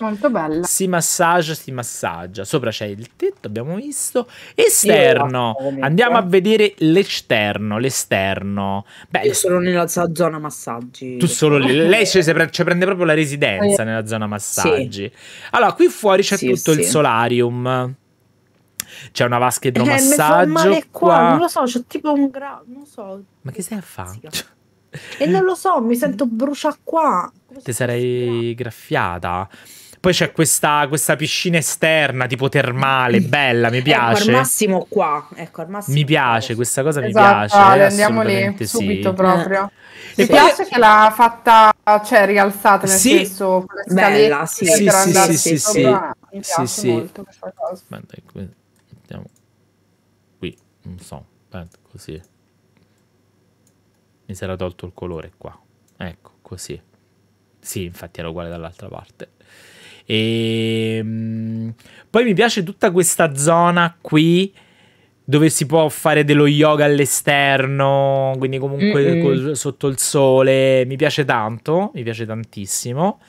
Molto bella. Si massaggia, si massaggia. Sopra c'è il tetto, abbiamo visto. Esterno. Andiamo a vedere l'esterno. L'esterno. Beh, Io sono nella zona massaggi. Tu solo lì. Lei ci, prende proprio la residenza nella zona massaggi. Sì. Allora, qui fuori c'è sì, tutto sì. il solarium. C'è una vasca eh, idromassaggio. Eh, mi male qua, qua. Non lo so, c'è tipo un gra... Non so. Ma che stai a fare? E non lo so, mi sento brucia qua. Ti sarei graffiata. Poi c'è questa, questa, piscina esterna, tipo termale, mm. bella, mi piace. Ecco, al massimo qua. Ecco, al massimo mi piace, qua. questa cosa esatto, mi piace. Ale, eh, andiamo lì, sì. subito proprio. Eh. Mi sì. piace che l'ha fatta, cioè, rialzata nel sì. senso, Bella, sì, sì, sì, sì, sì, sì. Mi piace sì, molto questa cosa. Aspetta, qui. Andiamo. Qui, non so, così mi si era tolto il colore qua. Ecco, così. Sì, infatti era uguale dall'altra parte. E ehm, poi mi piace tutta questa zona qui dove si può fare dello yoga all'esterno, quindi comunque col, sotto il sole, mi piace tanto, mi piace tantissimo.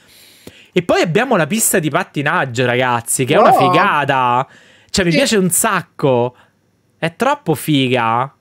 E poi abbiamo la pista di pattinaggio, ragazzi, che oh. è una figata. Cioè, mi sì. piace un sacco. È troppo figa.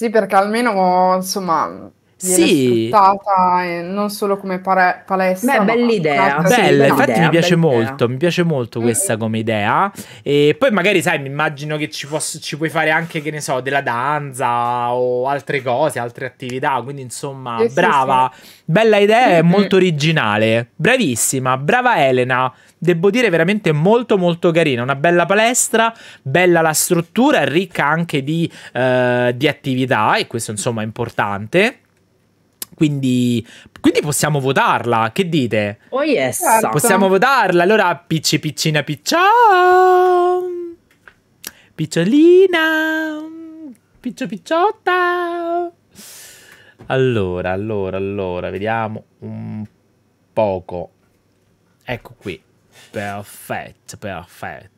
Sì, perché almeno, insomma, sì. sfruttata eh, non solo come pare- palestra. Beh, bella idea. Bella, infatti idea, mi piace molto, idea. mi piace molto questa come idea. E poi magari, sai, mi immagino che ci, posso, ci puoi fare anche, che ne so, della danza o altre cose, altre attività. Quindi, insomma, sì, brava. Sì, sì. Bella idea e molto originale. Bravissima, brava Elena. Devo dire veramente molto molto carina, una bella palestra, bella la struttura, ricca anche di, eh, di attività e questo insomma è importante quindi, quindi possiamo votarla. Che dite? Oh yes. Certo. Possiamo votarla. Allora, picci piccina picciò. Picciolina. Piccio picciotta. Allora, allora, allora, vediamo un poco. Ecco qui. Perfetto, perfetto.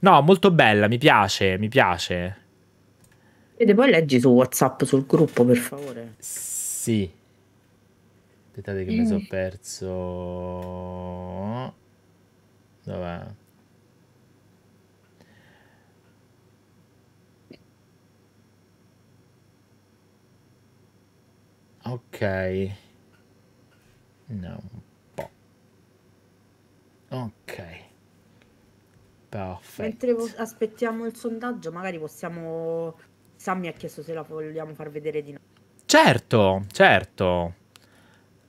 No, molto bella, mi piace, mi piace. E poi leggi su WhatsApp sul gruppo, per favore. Sì. Sì. Aspettate che mm. mi sono mm. perso... Dov'è? Ok. No, un po'. Ok. Perfetto. Mentre aspettiamo il sondaggio, magari possiamo... Sam mi ha chiesto se la vogliamo far vedere di noi. Certo, certo.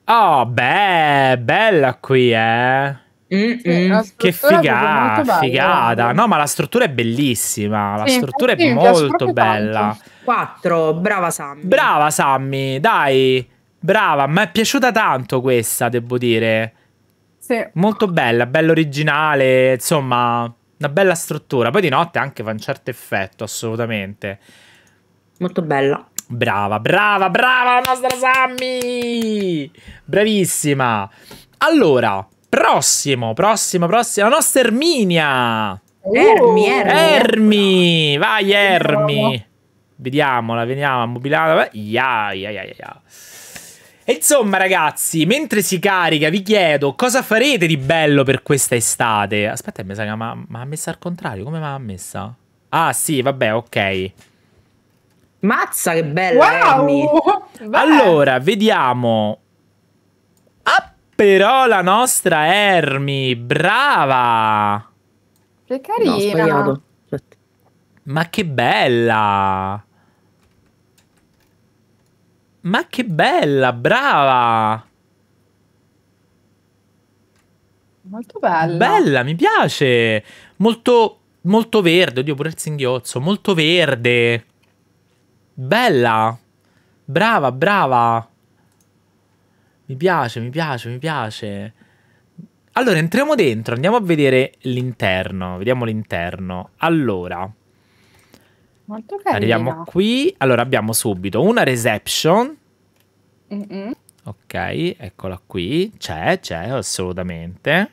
Oh, beh, bella qui, eh. Mm-mm. Che figata, figata. No, ma la struttura è bellissima. La sì, struttura sì, è molto bella. Tanto. 4, brava Sammy. Brava Sammy, dai. Brava, mi è piaciuta tanto questa, devo dire. Sì. Molto bella, bella originale, insomma, una bella struttura. Poi di notte anche fa un certo effetto, assolutamente. Molto bella. Brava, brava, brava la nostra Sammy! Bravissima! Allora, prossimo, prossimo, prossimo, la nostra Erminia! Uh, Ermi, Ermi, Ermi! Vai Ermi! Vediamola, veniamo, ammobilata. Ia, ia, ia, ia. E insomma, ragazzi, mentre si carica, vi chiedo cosa farete di bello per questa estate. Aspetta, mi sa che ma, ha messa al contrario. Come mi ha messa? Ah, sì, vabbè, ok. Mazza che bella! Wow! Allora, vediamo. Ah, però la nostra Ermi, brava! Che carina! No, Ma che bella! Ma che bella, brava! Molto bella. Bella, mi piace. Molto, molto verde. Oddio, pure il singhiozzo. Molto verde. Bella. Brava, brava. Mi piace, mi piace, mi piace. Allora, entriamo dentro, andiamo a vedere l'interno. Vediamo l'interno. Allora. Molto carina. Arriviamo qui. Allora, abbiamo subito una reception. Mm -mm. Ok, eccola qui. C'è, c'è, assolutamente.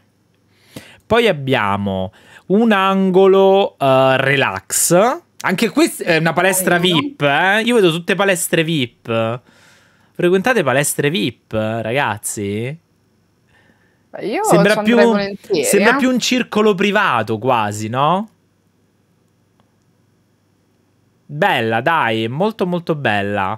Poi abbiamo un angolo uh, relax anche questa è una palestra VIP, eh? Io vedo tutte palestre VIP. Frequentate palestre VIP, ragazzi? Io sembra, più, sembra eh? più un circolo privato quasi, no? Bella, dai, molto molto bella.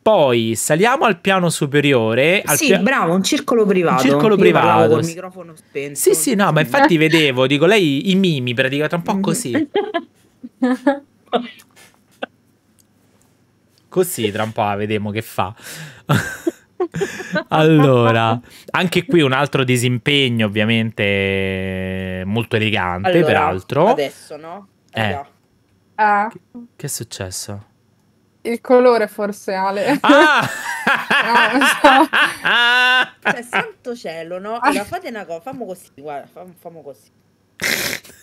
Poi saliamo al piano superiore. Al sì, pia bravo, un circolo privato. Un circolo Io privato. Con il microfono spento. Sì, sì, no, ma infatti vedevo, dico, lei i mimi praticamente un po' così. Così, tra un po' vediamo che fa. allora, anche qui un altro disimpegno, ovviamente molto elegante, allora, peraltro. Adesso, no? Eh. eh. Ah. Che, che è successo? Il colore forse Ale. Ah! ah no, so. Cioè, santo cielo, no? Allora fate una cosa, fammo così, guarda, fammo così.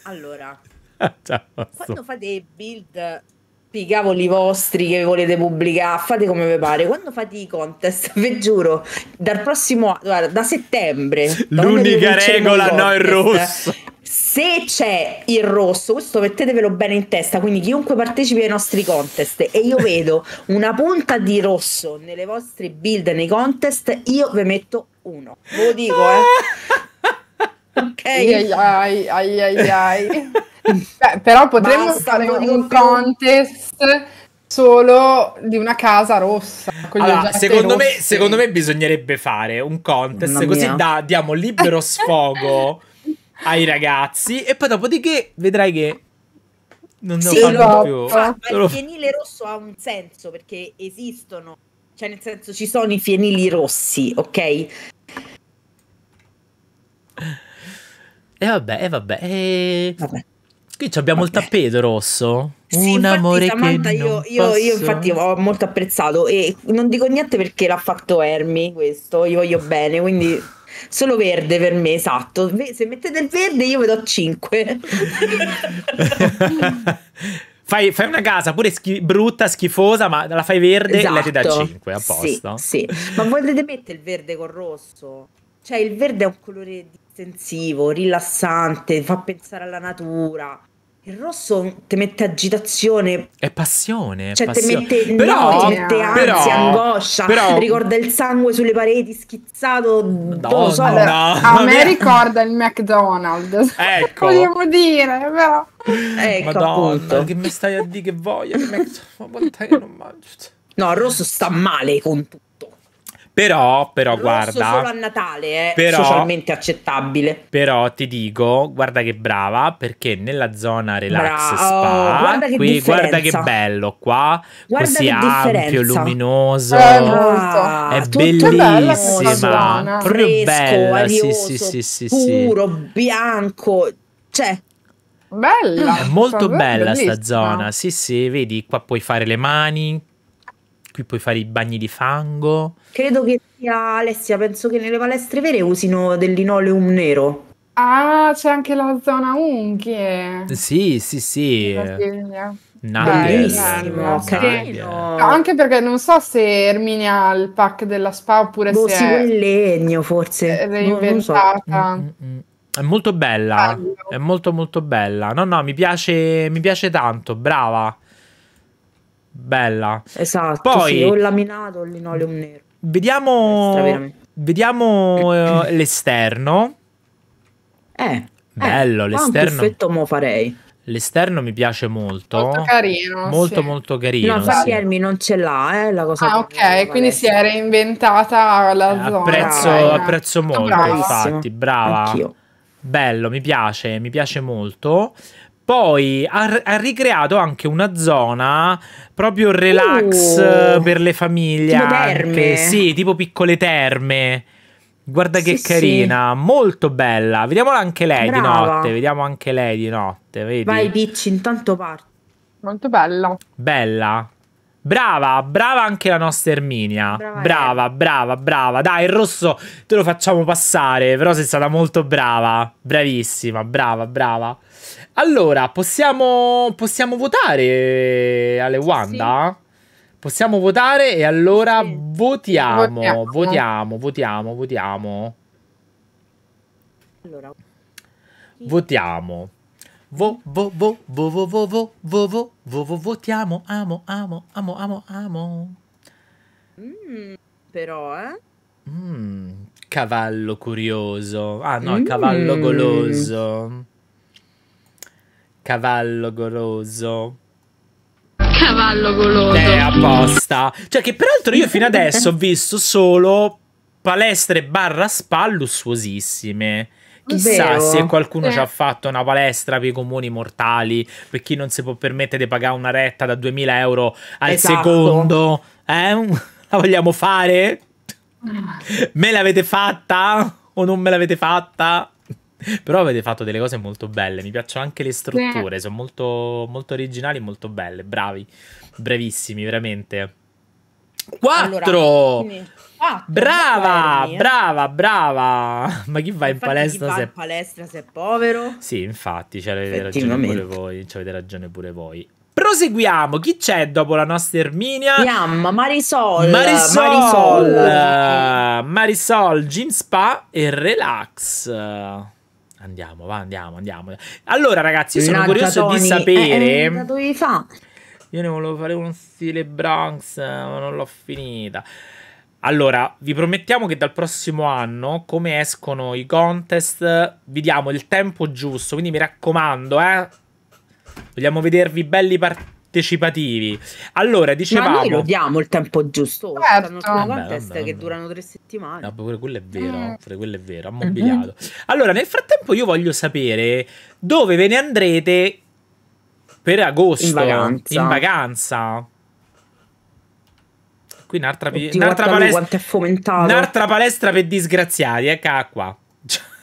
Allora, Quando fate i build sti cavoli vostri che volete pubblicare, fate come vi pare. Quando fate i contest, vi giuro, dal prossimo guarda, da settembre. L'unica regola, no, il rosso. Se c'è il rosso, questo mettetevelo bene in testa, quindi chiunque partecipi ai nostri contest e io vedo una punta di rosso nelle vostre build nei contest, io ve metto uno. Ve lo dico, eh. Ok. Ai ai ai ai ai. Beh, però potremmo Basta, fare un contest solo di una casa rossa. Allora, secondo, me, secondo, me, bisognerebbe fare un contest così da, diamo libero sfogo ai ragazzi e poi dopodiché vedrai che non ne sì, fanno più. Ma, ma il fienile rosso ha un senso perché esistono, cioè nel senso ci sono i fienili rossi, ok? E vabbè, e vabbè. E... vabbè. Qui abbiamo okay. il tappeto rosso. Sì, un infatti, amore Samantha, che io, io, posso... io, infatti ho molto apprezzato e non dico niente perché l'ha fatto Ermi questo, io voglio bene, quindi solo verde per me, esatto. Se mettete il verde io vedo 5. Fai, fai, una casa pure schi- brutta, schifosa, ma la fai verde esatto. e la ti da esatto. 5 a posto. Sì, sì. ma volete mettere il verde col rosso? Cioè, il verde è un colore di estensivo, rilassante, fa pensare alla natura. Il rosso ti mette agitazione. È passione. È cioè, ti mette, però, no, mette ansia, però, angoscia. Però, ricorda il sangue sulle pareti schizzato. Madonna. So, allora, a me ricorda il McDonald's. Ecco. Volevo dire, però. Ecco, Madonna, appunto. che mi stai a dire che voglio? Ma quant'è che non mangio? No, il rosso sta male con tutto. Però, però Rosso guarda. solo a Natale è eh. però, socialmente accettabile. Però ti dico, guarda che brava, perché nella zona relax Bra- spa, oh, guarda, che qui, guarda, che bello qua, guarda così ampio, differenza. luminoso. Eh, ah, è bellissima, proprio Fresco, bella, arioso, sì, sì, sì, sì, puro, bianco, cioè Bella! È molto cioè, bella bellissima. sta zona. Sì, sì, vedi, qua puoi fare le mani, qui puoi fare i bagni di fango. Credo che sia Alessia, penso che nelle palestre vere usino del linoleum nero. Ah, c'è anche la zona unghie. Sì, sì, sì. Bellissimo, carino. anche perché non so se Erminia ha il pack della spa oppure boh, se sì, è in legno forse reinventata. so. Mm, mm, mm. È molto bella, Bello. è molto molto bella. No, no, mi piace, mi piace tanto, brava bella. Esatto, Poi, sì, o laminato o il linoleum nero. Vediamo, vediamo eh, l'esterno. Eh, eh bello eh, l'esterno. Quanto mo farei? L'esterno mi piace molto. Molto carino. Molto, sì. molto carino. No, Fermi sì. non ce l'ha, eh, la cosa. Ah, ok, quindi si è reinventata la eh, zona. Apprezzo, ah, apprezzo molto, bravissimo. infatti, brava. Anch'io. Bello, mi piace, mi piace molto. Poi ha, ha, ricreato anche una zona proprio relax uh, eh, per le famiglie. Tipo terme. Sì, tipo piccole terme. Guarda che sì, carina, sì. molto bella. Vediamola anche lei Brava. di notte. Vediamo anche lei di notte. Vedi? Vai, Picci, intanto parto. Molto bella. Bella, Brava, brava anche la nostra Erminia. Brava, eh. brava, brava, brava, Dai, il rosso te lo facciamo passare, però sei stata molto brava. Bravissima, brava, brava. Allora, possiamo, possiamo votare alle Wanda? Sì. Possiamo votare e allora sì. votiamo, votiamo, votiamo, votiamo, votiamo. Allora. Votiamo. Vo, vo, vo, vo, vo, vo, vo, vo, vo, vo, vo, votiamo, amo, amo, amo, amo, amo. Mm, però, eh? Mm, cavallo curioso. Ah no, mm. cavallo goloso. Cavallo goloso. Cavallo goloso. Eh, apposta. Cioè, che peraltro io fino adesso ho visto solo palestre barra spa lussuosissime. Chissà Vero. se qualcuno eh. ci ha eh. fatto una palestra per i comuni mortali, per chi non si può permettere di pagare una retta da 2000 euro al esatto. secondo. Eh? La vogliamo fare? Ah. Me l'avete fatta o non me l'avete fatta? Però avete fatto delle cose molto belle, mi piacciono anche le strutture, sono molto, molto originali e molto belle, bravi, bravissimi, veramente. 4! Allora, brava, eh. brava, brava. Ma chi va infatti in palestra? Chi va in palestra se è povero? Sì, infatti, cioè, avete ragione pure voi. Cioè, avete ragione pure voi. Proseguiamo. Chi c'è dopo la nostra Erminia? Yam, Marisol. Marisol. Marisol. Marisol, Gym Spa e Relax andiamo, va, andiamo, andiamo. Allora, ragazzi, sono Naggia curioso Tony. di sapere. Eh, eh dovevi fare? Io ne volevo fare uno stile Bronx, ma non l'ho finita. Allora, vi promettiamo che dal prossimo anno, come escono i contest, vi diamo il tempo giusto. Quindi mi raccomando, eh. Vogliamo vedervi belli partiti partecipativi. Allora, dicevamo... Ma noi lo diamo il tempo giusto. Certo. Sono contest vabbè, che durano tre settimane. No, pure quello è vero, mm. pure quello è vero, mhm. ammobiliato. Mm-hmm. Allora, nel frattempo io voglio sapere dove ve ne andrete per agosto. In vacanza. In vacanza. Qui un'altra, Oddio, un'altra palestra... Quanto è fomentato. Un'altra palestra per disgraziati, eccola qua.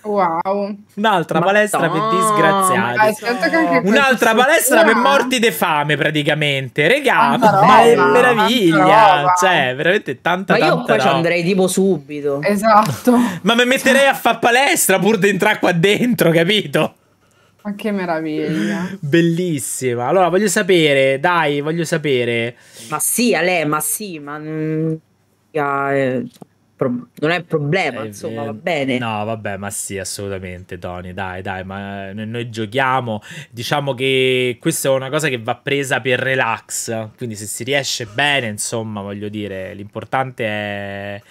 Wow. Un'altra Madonna. palestra per disgraziati. Un'altra palestra per morti de fame, praticamente. Regà, ma è meraviglia. Cioè, veramente tanta, roba. ma tanta io qua ci andrei tipo subito. Esatto. ma mi metterei a far palestra pur di entrare qua dentro, capito? Ma che meraviglia. Bellissima. Allora, voglio sapere, dai, voglio sapere. Ma sì, Ale, ma sì, ma... Yeah, mm, eh pro- non è un problema, eh, insomma, eh, va bene. No, vabbè, ma sì, assolutamente, Tony, dai, dai, ma eh, noi, noi, giochiamo, diciamo che questa è una cosa che va presa per relax, quindi se si riesce bene, insomma, voglio dire, l'importante è,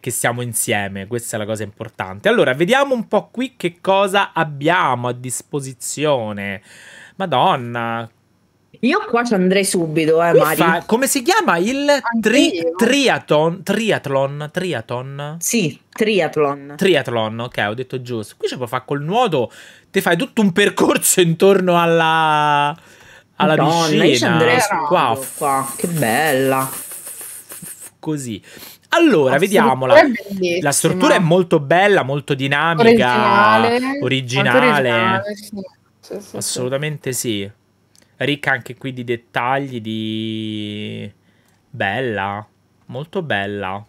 che siamo insieme, questa è la cosa importante. Allora, vediamo un po' qui che cosa abbiamo a disposizione. Madonna, io qua ci andrei subito, eh, Mari. Fa, come si chiama il tri- triathlon? Triathlon? Triathlon? Sì, triathlon. Triathlon, ok, ho detto giusto. Qui ci puoi fare col nuoto, ti fai tutto un percorso intorno alla, alla Madonna, piscina. Io ci andrei qua, qua. Che bella. Così. Allora, vediamola. la struttura è molto bella, molto dinamica, originale. originale. Eh. originale sì, sì, assolutamente sì. sì. Ricca anche qui di dettagli, di... Bella, molto bella.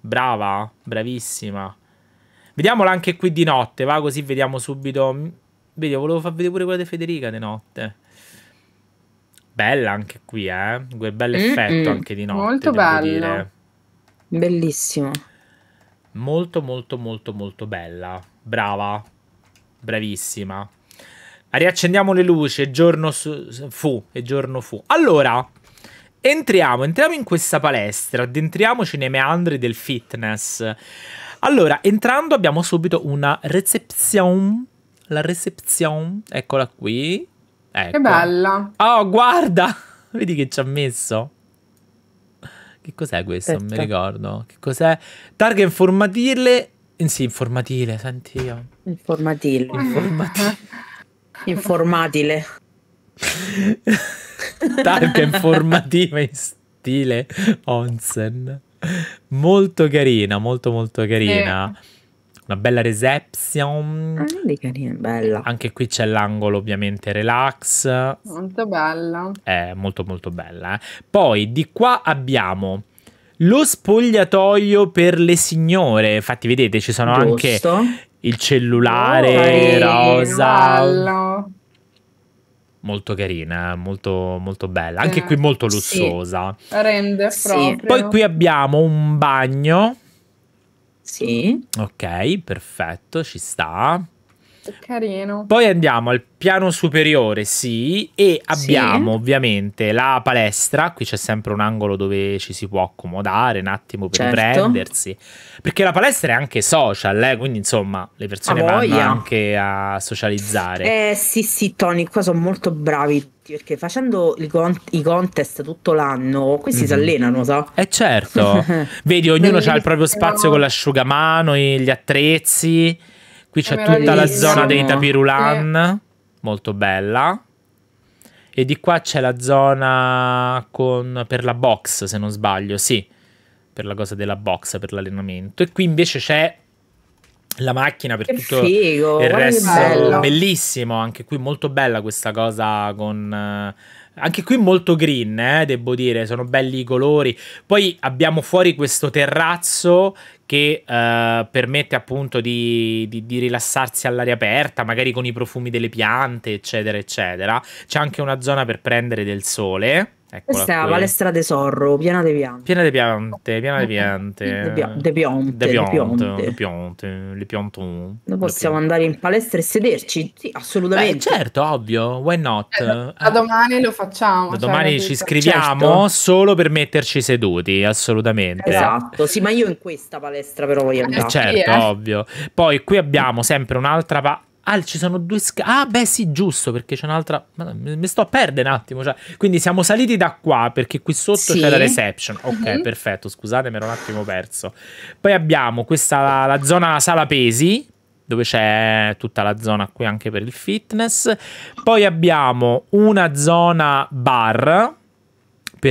Brava, bravissima. Vediamola anche qui di notte, va così vediamo subito. Vedi, volevo far vedere pure quella di Federica di notte. Bella anche qui, eh. Quel bel effetto mm -mm. anche di notte. Molto bello. Dire. Bellissimo. Molto, molto, molto, molto bella. Brava. Bravissima. Riaccendiamo le luci, e giorno fu, e giorno fu. Allora, entriamo, entriamo in questa palestra, addentriamoci nei meandri del fitness. Allora, entrando abbiamo subito una recepzione, la recepzione, eccola qui. Ecco. Che bella. Oh, guarda, vedi che ci ha messo. Che cos'è questo? Aspetta. Non mi ricordo. Che cos'è? Targa informatile. Eh, sì, informatile, senti io. Informatile. Informatile. Informatile. Targa informativa in stile Onsen. Molto carina, molto molto carina. Eh. Una bella reception. Ah, carina, bella. Anche qui c'è l'angolo ovviamente relax. Molto bella. È molto molto bella. Eh. Poi di qua abbiamo lo spogliatoio per le signore. Infatti, vedete, ci sono Giusto. anche il cellulare oh, rosa. Bello. Molto carina, eh, molto, molto bella. Anche eh, qui molto lussuosa. Sì. Rende sì. Poi qui abbiamo un bagno. Sì. Ok, perfetto, ci sta. Carino. Poi andiamo al piano superiore, sì, e abbiamo sì. ovviamente la palestra, qui c'è sempre un angolo dove ci si può accomodare un attimo per certo. prendersi, perché la palestra è anche social, eh? quindi insomma le persone a vanno voglia. anche a socializzare. Eh sì sì Tony, qua sono molto bravi perché facendo con i contest tutto l'anno questi mm -hmm. si mhm. allenano, so. Eh certo, vedi ognuno ha il proprio spazio con l'asciugamano, e gli attrezzi. Qui c'è tutta la zona dei tapirulan, sì. Eh. molto bella. E di qua c'è la zona con, per la box, se non sbaglio, sì. Per la cosa della box, per l'allenamento. E qui invece c'è la macchina per che tutto figo, il resto. Bellissimo, anche qui molto bella questa cosa con... Uh, anche qui molto green, eh, devo dire, sono belli i colori. Poi abbiamo fuori questo terrazzo che eh, permette appunto di, di, di rilassarsi all'aria aperta, magari con i profumi delle piante, eccetera, eccetera. C'è anche una zona per prendere del sole. Eccola Questa è la palestra de Sorro, piena di piante. Piena di piante, piena de eh, piante. De pionte. De piante. de piante. le piante. Noi possiamo andare in palestra e sederci? Sì, assolutamente. Beh, certo, ovvio, why not? Eh, da, domani lo facciamo. Da cioè, domani ci scriviamo certo. solo per metterci seduti, assolutamente. Esatto, sì, ma io in questa palestra però voglio andare. Eh, certo, eh. ovvio. Poi qui abbiamo sempre un'altra... Pa- Ah, ci sono due scale. Ah, beh, sì, giusto, perché c'è un'altra. Mi sto a perdere un attimo. Cioè... Quindi siamo saliti da qua, perché qui sotto sì. c'è la reception. Ok, mm -hmm. perfetto. Scusate, mi ero un attimo perso. Poi abbiamo questa la zona sala pesi, dove c'è tutta la zona qui anche per il fitness. Poi abbiamo una zona bar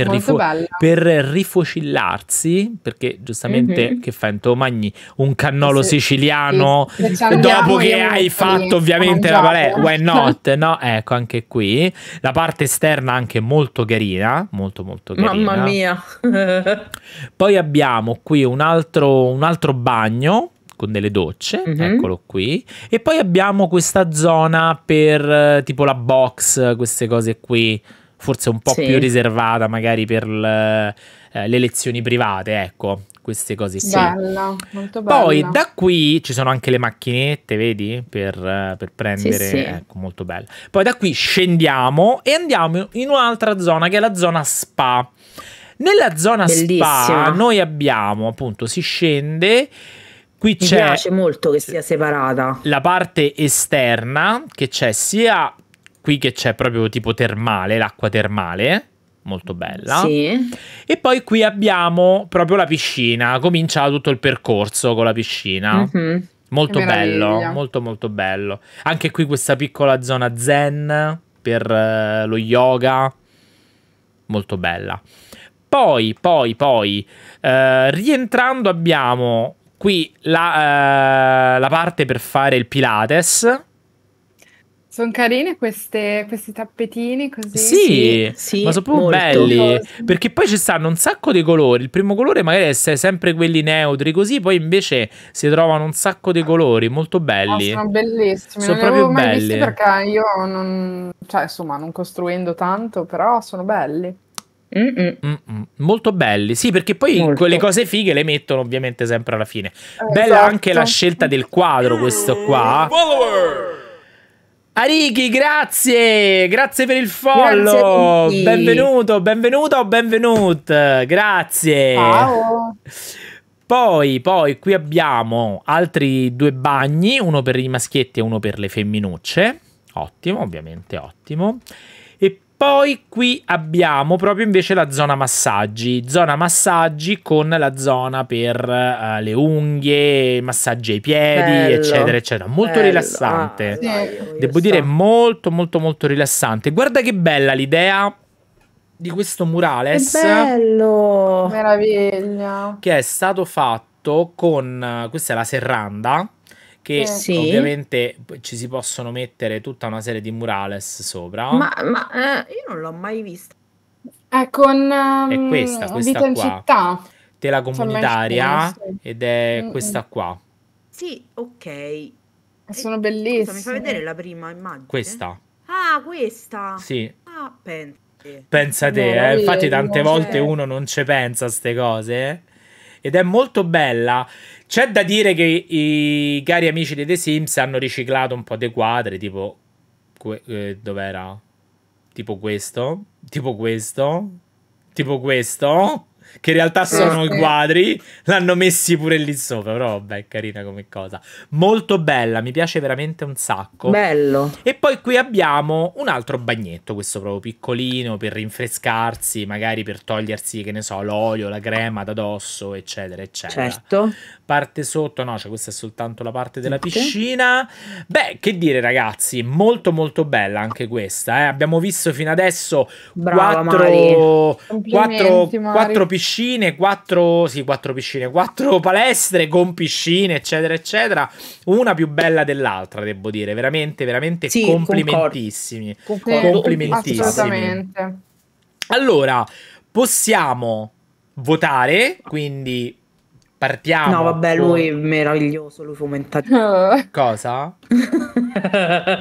per, rifu- per rifuocillarsi, perché giustamente mm-hmm. che fa Intomagni un cannolo sì, siciliano sì. dopo che hai fatto ovviamente la palestra, why not? No, ecco anche qui la parte esterna anche molto carina, molto molto carina. Mamma mia. Poi abbiamo qui un altro, un altro bagno con delle docce, mm -hmm. eccolo qui. E poi abbiamo questa zona per eh, tipo la box, queste cose qui forse un po' sì. più riservata magari per le, eh, le lezioni private, ecco, queste cose sì. Bella, molto bella. Poi da qui ci sono anche le macchinette, vedi, per, eh, per prendere, sì, sì. ecco, molto bella. Poi da qui scendiamo e andiamo in un'altra zona che è la zona spa. Nella zona Bellissima. spa noi abbiamo, appunto, si scende qui Mi piace molto che sia separata. La parte esterna che c'è sia qui che c'è proprio tipo termale, l'acqua termale molto bella. Sì. E poi qui abbiamo proprio la piscina, comincia tutto il percorso con la piscina. Mm-hmm. Molto bello, molto molto bello. Anche qui questa piccola zona zen per eh, lo yoga, molto bella. Poi, poi, poi, eh, rientrando abbiamo qui la, eh, la parte per fare il Pilates sono carine queste, questi tappetini così. Sì, sì ma sono proprio belli. Perché poi ci stanno un sacco di colori. Il primo colore magari è sempre quelli neutri così, poi invece si trovano un sacco di colori molto ah, belli. Oh, sono bellissimi. Sono non proprio mai belli. perché io non... Cioè, insomma, non costruendo tanto, però sono belli. Molto belli, sì, perché poi quelle cose fighe le mettono ovviamente sempre alla fine. Esatto. Bella anche la scelta del quadro, questo qua. Follower! Ariki, grazie, grazie per il follow. Benvenuto, benvenuto, benvenut. Grazie. Ciao. Poi, poi, qui abbiamo altri due bagni, uno per i maschietti e uno per le femminucce. Ottimo, ovviamente ottimo. Poi qui abbiamo proprio invece la zona massaggi, zona massaggi con la zona per uh, le unghie, massaggi ai piedi, bello, eccetera, eccetera. Molto bello. rilassante. Ah, sì. Devo dire molto, molto, molto rilassante. Guarda che bella l'idea di questo murales. È bello! Meraviglia! Che è stato fatto con, eh, questa è la serranda, che eh, sì. ovviamente ci si possono mettere tutta una serie di murales sopra. Ma, ma eh, io non l'ho mai vista. È con um, è questa, questa Vita qua. in città. Tela comunitaria ed è mm, mm. questa qua. Sì, ok. Eh, sono bellissime. Scusa, mi fa vedere la prima immagine. Questa. Ah, questa. Sì. Ah, pensa. Pensa te, no, eh. infatti tante cioè. volte c'è. uno non ci pensa a queste cose eh. ed è molto bella c'è da dire che i cari amici di The Sims hanno riciclato un po' dei quadri, tipo... Eh, dov'era? Tipo questo, tipo questo, tipo questo, che in realtà sono i quadri, l'hanno messi pure lì sopra, però vabbè, è carina come cosa. Molto bella, mi piace veramente un sacco. Bello. E poi qui abbiamo un altro bagnetto, questo proprio piccolino, per rinfrescarsi, magari per togliersi, che ne so, l'olio, la crema da dosso, eccetera, eccetera. Certo. Parte sotto, no, cioè questa è soltanto la parte della okay. piscina. Beh, che dire ragazzi, molto molto bella anche questa, eh. Abbiamo visto fino adesso Brava, quattro, quattro, quattro piscine piscine, quattro, sì, quattro piscine, quattro palestre con piscine, eccetera, eccetera, una più bella dell'altra, devo dire, veramente, veramente sì, complimentissimi. Concordo. Eh, complimentissimi. Assolutamente. Allora, possiamo votare, quindi partiamo. No, vabbè, con... lui è meraviglioso, lui fomentato. Cosa?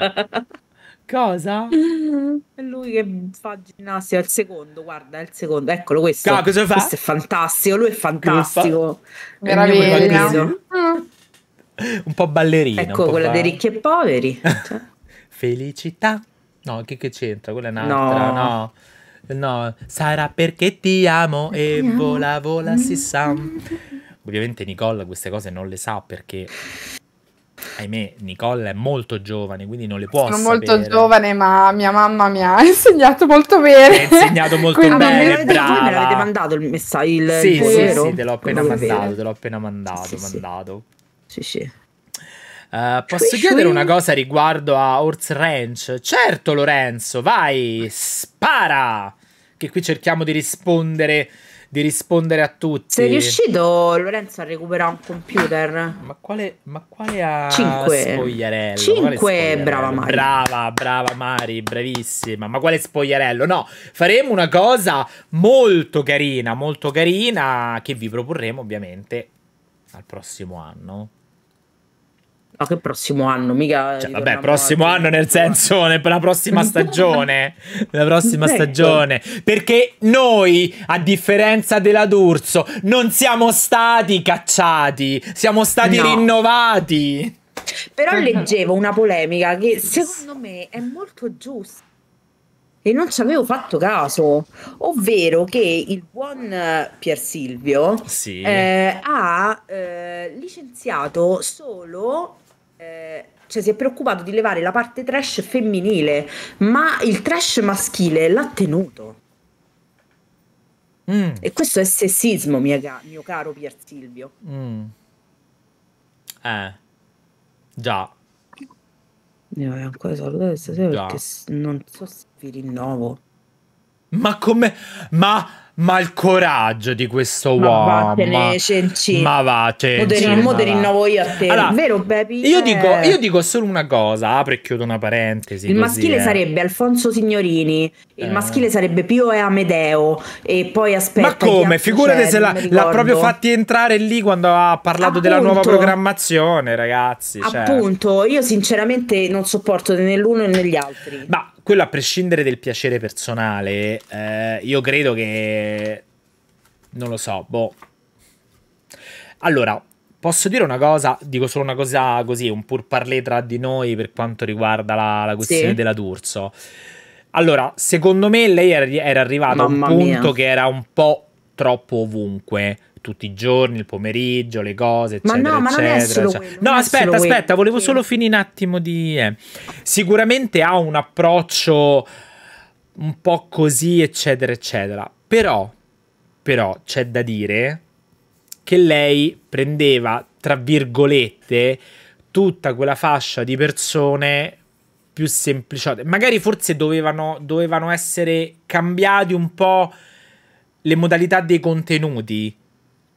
Cosa? Mm-hmm. È lui che fa ginnastica, è il secondo, guarda, è il secondo. Eccolo questo. Ah, questo è fantastico, lui è fantastico. Meraviglia. Mm-hmm. Un po' ballerino. Ecco, quella fa... dei ricchi e poveri. Felicità. No, che, che c'entra? Quella è un'altra, no. no. no. sarà perché ti amo e vola vola si sa. Mm-hmm. Ovviamente Nicole queste cose non le sa perché ahimè, Nicole è molto giovane, quindi non le può Sono sapere. molto giovane, ma mia mamma mi ha insegnato molto bene. Mi ha insegnato molto quindi, bene, ah, brava. Voi me l'avete mandato il messaggio, il Sì, sì, sì, te l'ho appena mandato, te l'ho appena mandato, sì, mandato. Sì, sì. sì. Uh, eh, posso cui, chiedere cui. una cosa riguardo a Horse Ranch? Certo, Lorenzo, vai, spara! Che qui cerchiamo di rispondere di rispondere a tutti. Sei riuscito, Lorenzo, a recuperare un computer? Ma quale, ma quale a Cinque. spogliarello? 5, brava Mari. Brava, brava Mari, bravissima. Ma quale spogliarello? No, faremo una cosa molto carina, molto carina, che vi proporremo ovviamente al prossimo anno. Ma che prossimo anno, mica. Eh, cioè, vabbè, prossimo anno nel senso, nella prossima stagione. nella prossima ecco. stagione. Perché noi, a differenza della D'Urso, non siamo stati cacciati, siamo stati no. rinnovati. Però leggevo una polemica che secondo me è molto giusta. E non ci avevo fatto caso, ovvero che il buon eh, Pier Silvio sì. eh, ha eh, licenziato solo eh, cioè si è preoccupato di levare la parte trash femminile, ma il trash maschile l'ha tenuto. Mm. E questo è sessismo, mio, mio caro Pier Silvio. Mm. Eh, già. Ne ho ancora salutato stasera già. perché non so se vi rinnovo. Ma come? Ma ma il coraggio di questo ma uomo. Vattene, cenci. Ma va, il Mo te rinnovo io a te. Allora, Vero, baby? Io dico, eh. io dico, solo una cosa, apro e chiudo una parentesi. Il così, maschile eh. sarebbe Alfonso Signorini, il eh. maschile sarebbe Pio e Amedeo. E poi aspetta. Ma come? Figurate se la, l'ha proprio fatti entrare lì quando ha parlato Appunto. della nuova programmazione, ragazzi. Cioè. Appunto, io sinceramente non sopporto né l'uno né gli altri. Ma quello a prescindere del piacere personale, eh, io credo che non lo so, boh. Allora, posso dire una cosa, dico solo una cosa così, un pur parlé tra di noi per quanto riguarda la, la questione sì. della D'Urso. Allora, secondo me lei era, arrivata a un punto mia. che era un po' troppo ovunque. Tutti i giorni, il pomeriggio, le cose, eccetera, ma no, ma Non è solo quello, no, aspetta, solo aspetta, volevo solo finire un attimo di. Eh. Sicuramente ha un approccio un po' così, eccetera, eccetera. Però, però c'è da dire che lei prendeva, tra virgolette, tutta quella fascia di persone più sempliciote. Magari forse dovevano, dovevano essere cambiati un po' le modalità dei contenuti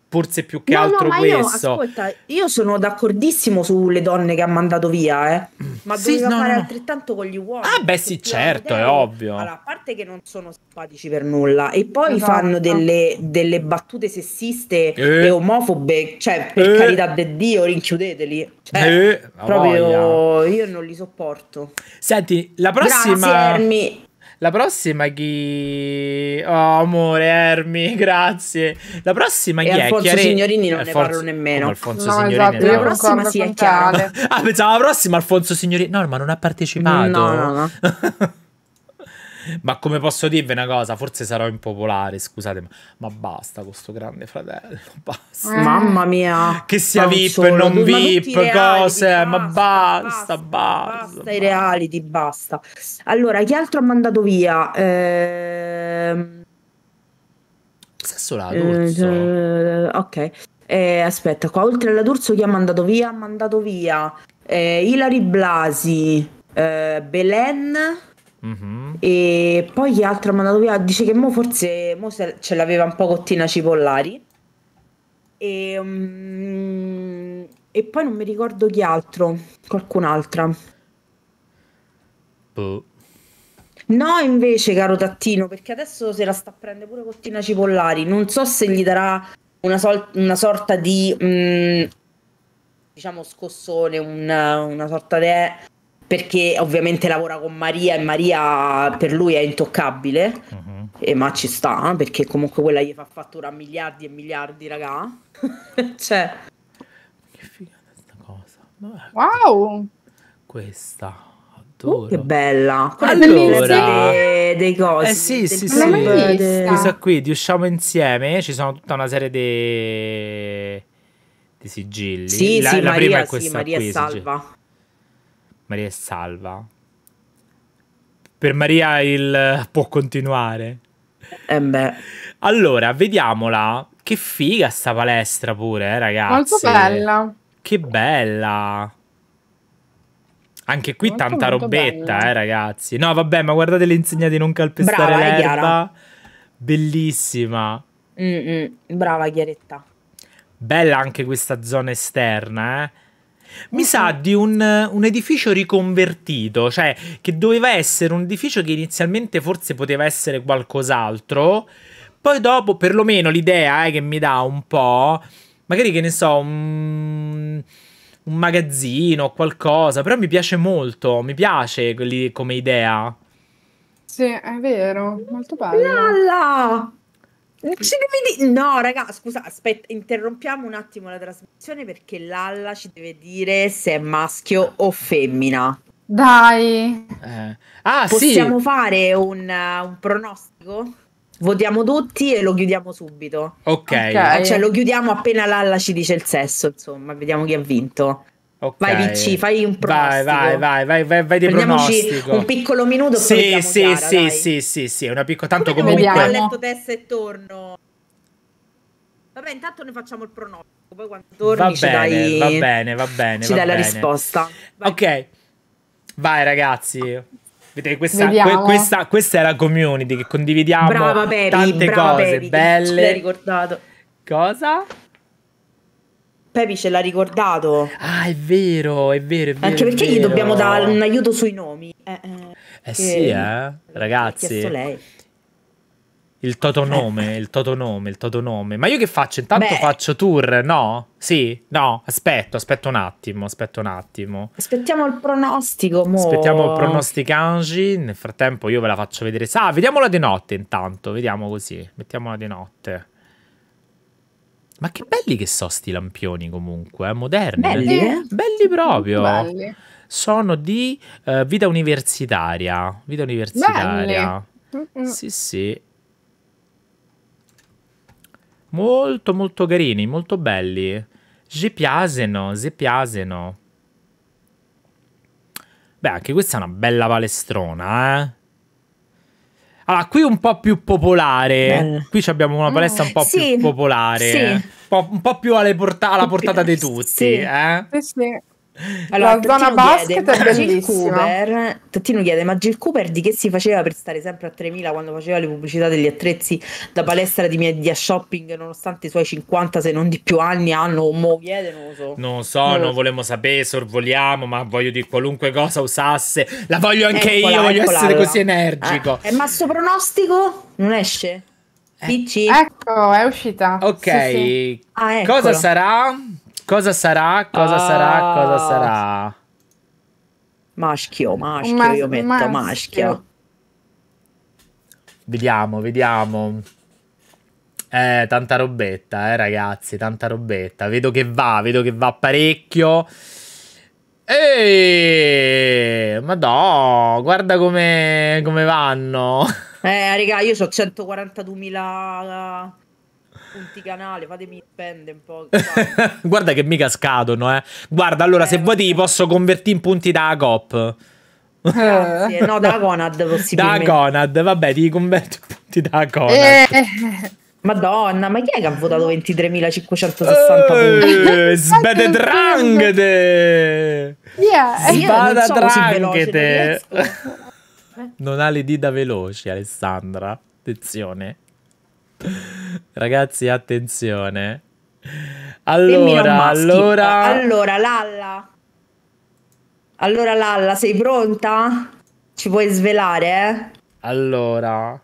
forse più che no, altro no, questo. Io, ascolta, io sono d'accordissimo sulle donne che ha mandato via, eh. Ma sì, no, fare no. altrettanto con gli uomini. Ah, beh, sì, certo, è ovvio. Allora, a parte che non sono simpatici per nulla, e poi esatto. fanno delle, delle, battute sessiste eh. e omofobe, cioè, per eh. carità del Dio, rinchiudeteli. Cioè, eh. Proprio voglia. io non li sopporto. Senti, la prossima. Grazie, la prossima chi... Oh, amore, Ermi, grazie. La prossima chi e è? Alfonso Chiare... Signorini non eh, Alfonso... ne parlo nemmeno. Alfonso no, Signorini. Esatto, la prossima si è chiara. Ah, pensavo la prossima Alfonso Signorini. No, ma non ha partecipato. No, no, no. Ma come posso dirvi una cosa? Forse sarò impopolare, scusate, ma, ma basta con questo grande fratello. Basta. Eh. Mamma mia. Che sia VIP, non VIP, cose. Reality, ma basta, basta. Basta, basta, basta i reality, basta. Allora, chi altro ha mandato via? Ehm... Sesso la D'Urso. Eh, eh, ok. Eh, aspetta, qua oltre alla D'Urso chi ha mandato via? Ha mandato via eh, Ilari Blasi, eh, Belen Mm-hmm. E poi gli altri hanno mandato via? Dice che mo forse mo ce l'aveva un po' Cottina Cipollari. E, um, e poi non mi ricordo chi altro, qualcun'altra. Boh. No, invece, caro Tattino, perché adesso se la sta prendendo pure Cottina Cipollari. Non so se gli darà una, sol- una sorta di. Mh, mm, diciamo scossone, una, una sorta di perché ovviamente lavora con Maria e Maria per lui è intoccabile, uh-huh. e, ma ci sta eh, perché comunque quella gli fa fattura miliardi e miliardi, raga. cioè, che figata questa cosa! Wow, questa. Uh, adoro. Uh, che bella! Quella allora, è dei, dei cosi. Eh sì, sì, sì. sì. Questa qui, di Usciamo Insieme, ci sono tutta una serie di, di sigilli. Sì, la, sì, la Maria, prima è questa sì, Maria qui, Salva. Sigilli. Maria è salva. Per Maria il eh, può continuare. Eh beh. Allora, vediamola. Che figa sta palestra pure, eh, ragazzi. Molto bella. Che bella. Anche qui molto, tanta molto robetta, bella. eh, ragazzi. No, vabbè, ma guardate le insegnate di non calpestare Brava, l'erba. Bellissima. Mm -mm. Brava Chiaretta. Bella anche questa zona esterna, eh. Mi mm-hmm. sa di un, un, edificio riconvertito, cioè che doveva essere un edificio che inizialmente forse poteva essere qualcos'altro, poi dopo perlomeno l'idea eh, che mi dà un po', magari che ne so, un, un magazzino o qualcosa, però mi piace molto, mi piace quelli, come idea. Sì, è vero, molto bello. Lalla! Ci devi dire. No, raga, scusa, aspetta, interrompiamo un attimo la trasmissione perché Lalla ci deve dire se è maschio o femmina. Dai. Eh. Ah, Possiamo sì. fare un, un, pronostico? Votiamo tutti e lo chiudiamo subito. Ok. okay. Ah, cioè, lo chiudiamo appena Lalla ci dice il sesso, insomma, vediamo chi ha vinto. Okay. Vai Picci, fai un pronostico. Vai, vai, vai, vai, vai di pronostico. un piccolo minuto sì, sì, chiara, sì, dai. sì, sì, sì, una piccola tanto Come comunque ho letto testa e torno. Vabbè, intanto noi facciamo il pronostico, poi quando torni va ci bene, dai Va bene, va bene, ci va dai bene. la risposta. Vai. Ok. Vai ragazzi. Vedete, questa, que, questa, questa, è la community che condividiamo brava, baby, tante brava, cose baby, belle. L'hai ricordato. Cosa? Pepi ce l'ha ricordato. Ah, è vero, è vero, è vero. Anche perché vero. gli dobbiamo dare un aiuto sui nomi. Eh, eh, eh sì, eh, ragazzi. lei. Il totonome, eh. il totonome, il totonome. Ma io che faccio? Intanto Beh. faccio tour, no? Sì? No? Aspetto, aspetto un attimo, aspetto un attimo. Aspettiamo il pronostico, mo. Aspettiamo il pronosticangi. Nel frattempo io ve la faccio vedere. Ah, vediamola di notte intanto, vediamo così. Mettiamola di notte. Ma che belli che sono sti lampioni comunque, eh? moderni. Belli, eh? belli proprio. Belli. Sono di uh, vita universitaria. Vita universitaria. Belli. Sì, sì. Molto, molto carini, molto belli. Ci piacciono, ci piacciono. Beh, anche questa è una bella palestrona, eh. Allora, qui un po' più popolare. Bella. Qui abbiamo una mm. palestra un po' sì, più popolare. Sì. Un, po', un po' più alla portata di tutti. Sì. Eh? sì. Allora, la zona basket chiede, è bellissima. Cooper, Tottino chiede, ma Gil Cooper di che si faceva per stare sempre a 3000 quando faceva le pubblicità degli attrezzi da palestra di media shopping nonostante i suoi 50 se non di più anni hanno un mo chiede, non lo so. Non so, non, non so. sapere, sorvoliamo, ma voglio dire qualunque cosa usasse. La voglio anche eccola, io, voglio eccola, essere allora. così energico. Eh, eh ma suo pronostico non esce? Eh. PC. Ecco, è uscita. Ok, sì, sì. Ah, cosa sarà? Cosa sarà? Cosa ah. sarà? Cosa sarà? Maschio, maschio, mas io metto maschio. maschio. Vediamo, vediamo. Eh, tanta robetta, eh, ragazzi, tanta robetta. Vedo che va, vedo che va parecchio. Eeeh, ma no, guarda come, come vanno. Eh, raga, io so 142.000 punti canale, fatemi spende un po'. Guarda che mica scadono, eh. Guarda, allora eh, se vuoi ti posso convertire in punti da COP. Grazie. No, da Conad possibilmente. Da Conad, vabbè, ti converto in punti da Conad. Eh. Madonna, ma chi è che ha votato 23.560 eh, punti? Sbededrangete! yeah, Sbededrangete! Non ha le dita veloci, Alessandra. Attenzione. Ragazzi, attenzione. Allora, allora... Eh, allora, Lalla. Allora, Lalla, sei pronta? Ci puoi svelare, eh? Allora...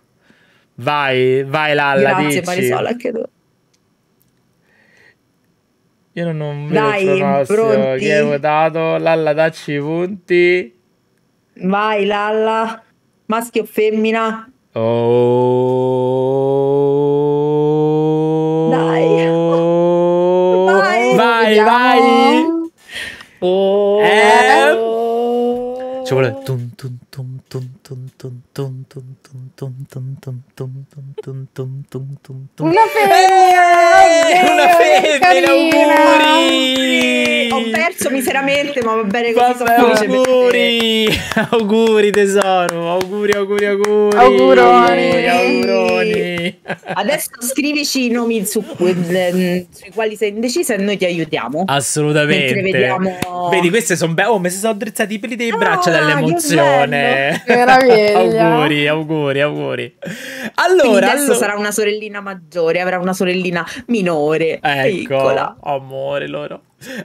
Vai, vai Lalla, Grazie, dici. Marisola, anche tu. Io non ho un Dai, pronti? Chi hai votato? Lalla, dacci i punti. Vai, Lalla. Maschio o femmina? Oh... Chocolate. Oh. Tum, tum, tum, tum, tum, tum, tum, tum. Una femmina! Una femmina, auguri! Ho perso miseramente, ma va bene così. Vabbè, auguri! Auguri tesoro, auguri, auguri, auguri! Auguroni! Auguroni! Adesso scrivici i nomi su que- sui quali sei indecisa e noi ti aiutiamo. Assolutamente. Vediamo... Vedi, queste sono belle. Oh, mi si sono drizzati i peli dei braccia dall'emozione. Meraviglia. auguri, auguri auguri, auguri. Allora, adesso allora... sarà una sorellina maggiore, avrà una sorellina minore, ecco, piccola. amore loro.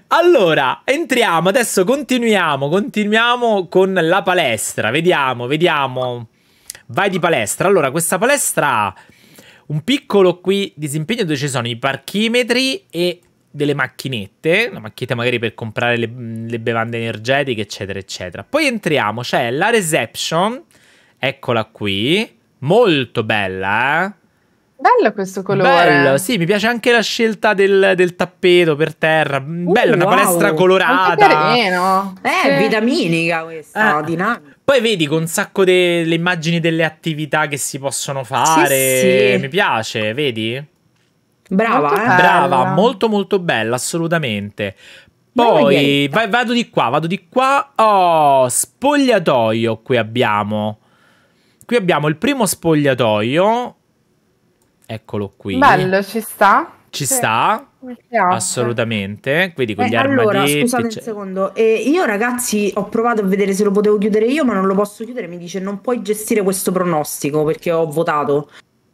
Allora, entriamo, adesso continuiamo, continuiamo con la palestra. Vediamo, vediamo. Vai di palestra. Allora, questa palestra un piccolo qui disimpegno dove ci sono i parchimetri e delle macchinette, una macchinetta magari per comprare le, le bevande energetiche, eccetera, eccetera. Poi entriamo, c'è la reception Eccola qui. Molto bella, eh? Bello questo colore. Bello, sì, mi piace anche la scelta del, del tappeto per terra. Uh, Bella, una uh, wow. palestra colorata. Carino. Eh, sì. vitaminica questa, eh. dinamica. Poi vedi con un sacco delle immagini delle attività che si possono fare. Sì, sì. Mi piace, vedi? Brava, molto eh? Brava, molto molto bella, assolutamente. Poi vai, vado di qua, vado di qua. Oh, spogliatoio qui abbiamo. Qui abbiamo il primo spogliatoio. Eccolo qui. Bello, ci sta. Ci sì. sta. Assolutamente, quindi con eh, gli allora, armadietti. Scusate cioè... un secondo, eh, io ragazzi ho provato a vedere se lo potevo chiudere io, ma non lo posso chiudere. Mi dice non puoi gestire questo pronostico perché ho votato,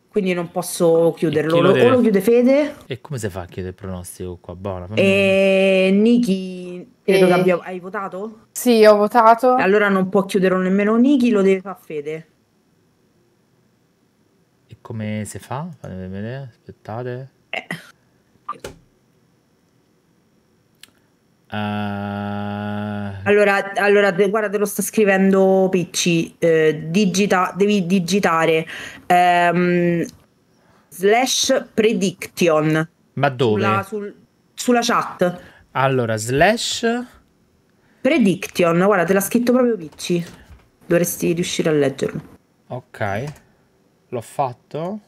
quindi non posso chiuderlo. Lo deve... O lo chiude Fede. E come si fa a chiudere il pronostico qua? Buona. Fammi... Eh, e... Niki, credo e... Eh. che abbia... hai votato? Sì, ho votato. Allora non può chiuderlo nemmeno Niki, lo deve fare Fede. Come si fa? Fatemi vedere, aspettate. Uh... Allora, allora, guarda, te lo sta scrivendo Picci. Eh, digita, devi digitare ehm, slash prediction. Ma dove? Sulla, sul, sulla, chat. Allora, slash prediction. Guarda, te l'ha scritto proprio Picci. Dovresti riuscire a leggerlo. Ok. L'ho fatto.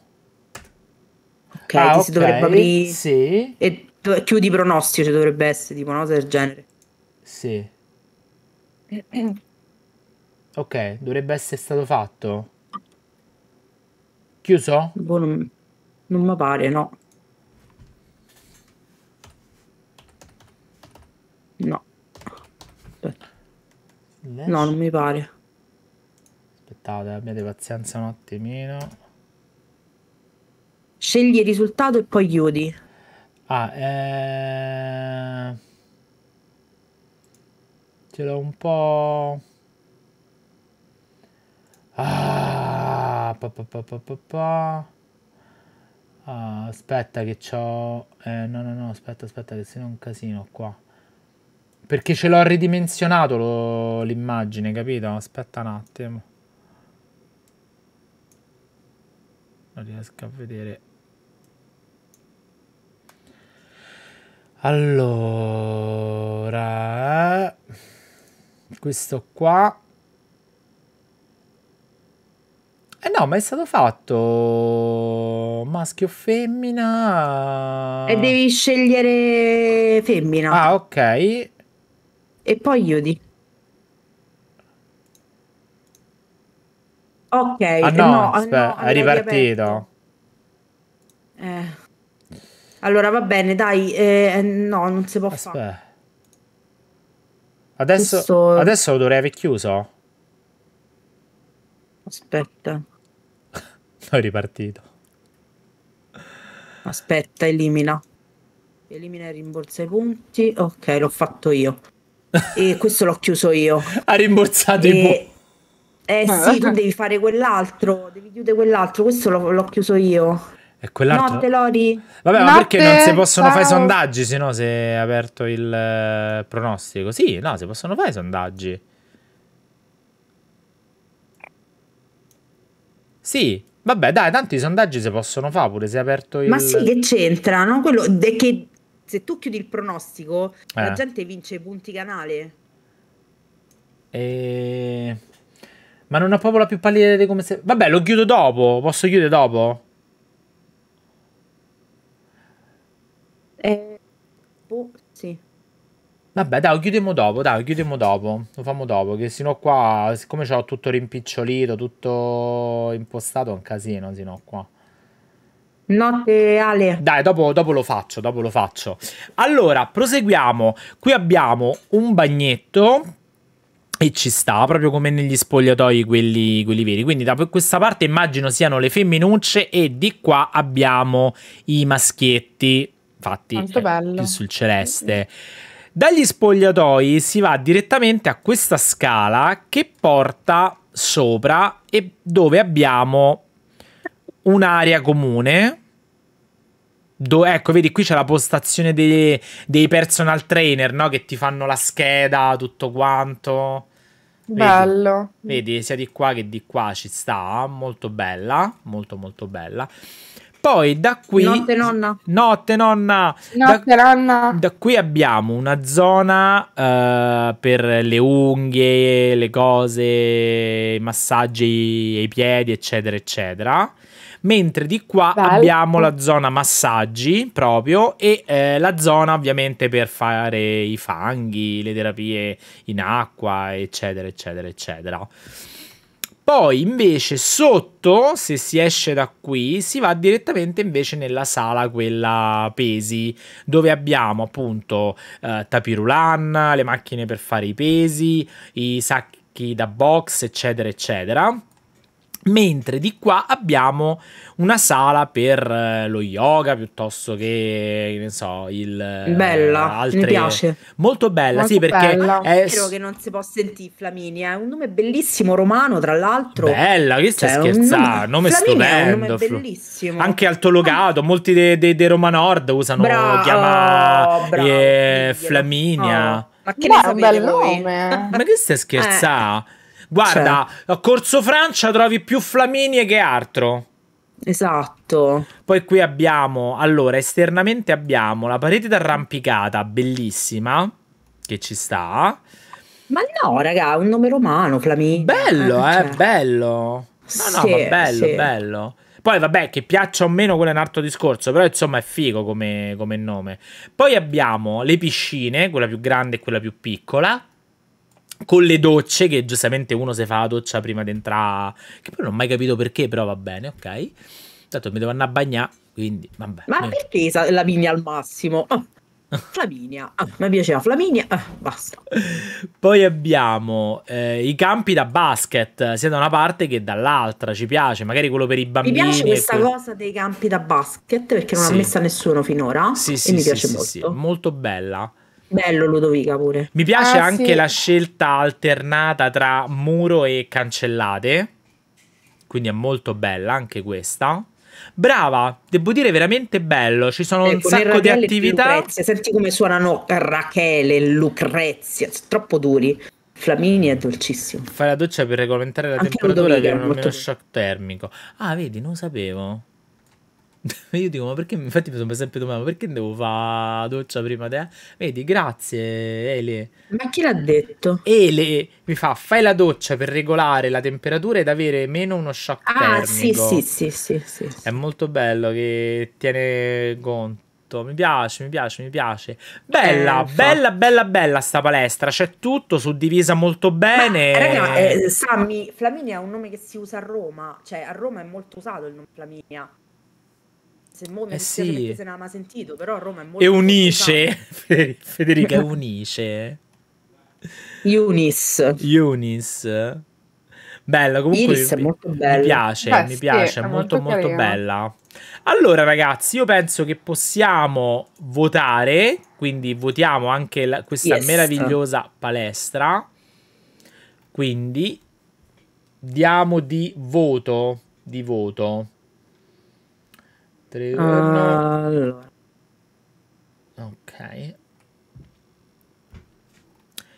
Ok, ah, okay. si dovrebbe aprire. Sì. E chiudi pronostico, cioè dovrebbe essere tipo una cosa del genere. Sì. Ok, dovrebbe essere stato fatto. Chiuso? Boh, non, non mi pare, no. No. Aspetta. No, non mi pare aspettate, abbiate pazienza un attimino. Scegli il risultato e poi chiudi. Ah, eh... Ce l'ho un po'... Ah, pa, pa, pa, ah, aspetta che c'ho... Eh, no, no, no, aspetta, aspetta che se no è un casino qua. Perché ce l'ho ridimensionato l'immagine, capito? Aspetta un attimo. non riesco a vedere allora questo qua eh no ma è stato fatto maschio o femmina e devi scegliere femmina ah ok e poi io dico Ok, ah, eh, no, no, aspetta, ah, no, è ripartito. Eh. Allora va bene, dai, eh, no, non si può aspetta. fare. Adesso, Questo... adesso lo dovrei aver chiuso. Aspetta. no, è ripartito. Aspetta, elimina. Elimina e rimborsa i punti. Ok, l'ho fatto io. e questo l'ho chiuso io. Ha rimborsato e... i punti. Eh, eh sì, tu devi fare quell'altro, devi chiudere quell'altro, questo l'ho, l'ho chiuso io. E quell'altro... Notte, Lori. Vabbè, Notte, ma perché non si possono ciao. fare sondaggi se no si è aperto il eh, pronostico? Sì, no, si possono fare sondaggi. Sì, vabbè, dai, tanto i sondaggi si possono fare pure se è aperto il... Ma sì, che c'entra, no? Quello è che se tu chiudi il pronostico, eh. la gente vince punti canale. E... Eh. Ma non ho proprio la più pallida idea di come se... Vabbè, lo chiudo dopo. Posso chiudere dopo? Eh, boh, sì. Vabbè, dai, lo chiudiamo dopo, dai, lo chiudiamo dopo. Lo facciamo dopo, che sino qua, siccome ho tutto rimpicciolito, tutto impostato, è un casino sino qua. Notte Ale. Dai, dopo, dopo, lo faccio, dopo lo faccio. Allora, proseguiamo. Qui abbiamo un bagnetto e ci sta, proprio come negli spogliatoi quelli, quelli, veri. Quindi da questa parte immagino siano le femminucce e di qua abbiamo i maschietti, infatti eh, sul celeste. Dagli spogliatoi si va direttamente a questa scala che porta sopra e dove abbiamo un'area comune Do, ecco, vedi, qui c'è la postazione dei, dei personal trainer, no? Che ti fanno la scheda, tutto quanto. Vedi, Bello. Vedi, sia di qua che di qua ci sta. Molto bella, molto molto bella. Poi da qui... Notte nonna. Notte nonna. Notte da, nonna. Da qui abbiamo una zona uh, per le unghie, le cose, i massaggi ai piedi, eccetera, eccetera mentre di qua Bello. abbiamo la zona massaggi proprio e eh, la zona ovviamente per fare i fanghi, le terapie in acqua, eccetera, eccetera, eccetera. Poi invece sotto, se si esce da qui, si va direttamente invece nella sala quella pesi, dove abbiamo appunto eh, tapirulan, le macchine per fare i pesi, i sacchi da box, eccetera, eccetera. Mentre di qua abbiamo una sala per eh, lo yoga piuttosto che, ne so, il... Eh, bella, altre... mi piace. Molto bella, Molto sì, bella. perché... È vero che non si possa sentire Flaminia, è un nome bellissimo romano, tra l'altro. Bella, che stai cioè, scherzando, nome, nome stupendo. È nome bellissimo. Anche Altologato, molti dei de, de Roma Nord usano, Bra- chiama oh, bravo, eh, Flaminia. Oh. Ma che Beh, ne sapete un bel voi? nome. Ma che stai eh. scherzando? Eh. Guarda, cioè. a Corso Francia trovi più Flaminie che altro. Esatto. Poi qui abbiamo, allora, esternamente abbiamo la parete d'arrampicata, bellissima, che ci sta. Ma no, raga, è un nome romano, Flaminio. Bello, eh, eh, cioè. bello. No, sì, no, ma bello, sì. bello. Poi vabbè, che piaccia o meno, quello è un altro discorso, però insomma è figo come, come nome. Poi abbiamo le piscine, quella più grande e quella più piccola con le docce che giustamente uno si fa la doccia prima di entrare, che poi non ho mai capito perché, però va bene, ok. Tanto mi devo andare a bagnare, quindi vabbè. Ma niente. perché Lavinia al massimo? Ah, Flaminia, ah, mi piaceva Flaminia, ah, basta. Poi abbiamo eh, i campi da basket, sia da una parte che dall'altra, ci piace, magari quello per i bambini. Mi piace questa quel... cosa dei campi da basket perché non sì. l'ha messa nessuno finora sì, e sì, mi piace molto. molto bella. Bello Ludovica pure. Mi piace ah, anche sì. la scelta alternata tra muro e cancellate. Quindi è molto bella anche questa. Brava, devo dire veramente bello. Ci sono eh, un ecco, sacco di attività. Lucrezia. Senti come suonano Rachele, Lucrezia, sono troppo duri. Flamini è dolcissimo. Fai la doccia per regolamentare la anche temperatura e avere uno shock termico. Ah, vedi, non sapevo. io dico, ma perché, infatti mi sono sempre domanda, perché devo fare doccia prima te? Vedi, grazie Ele. Ma chi l'ha detto? Ele mi fa, fai la doccia per regolare la temperatura ed avere meno uno shock ah, sì, sì, sì, sì, sì. È molto bello che tiene conto. Mi piace, mi piace, mi piace. Bella, eh, bella, bella, bella sta palestra. C'è tutto suddivisa molto bene. Ma, raga, eh, Sammy, Flaminia è un nome che si usa a Roma. Cioè, a Roma è molto usato il nome Flaminia se mo mi eh sì. perché se ne ha mai sentito, però Roma è molto... E unisce, Federica, unisce. Unis. Unis. Bella, comunque Iris mi, molto bella. mi piace, Beh, mi sì, è molto molto, molto bella. Allora ragazzi, io penso che possiamo votare, quindi votiamo anche la, questa yes. meravigliosa palestra. Quindi diamo di voto, di voto. Eh, allora. Ok.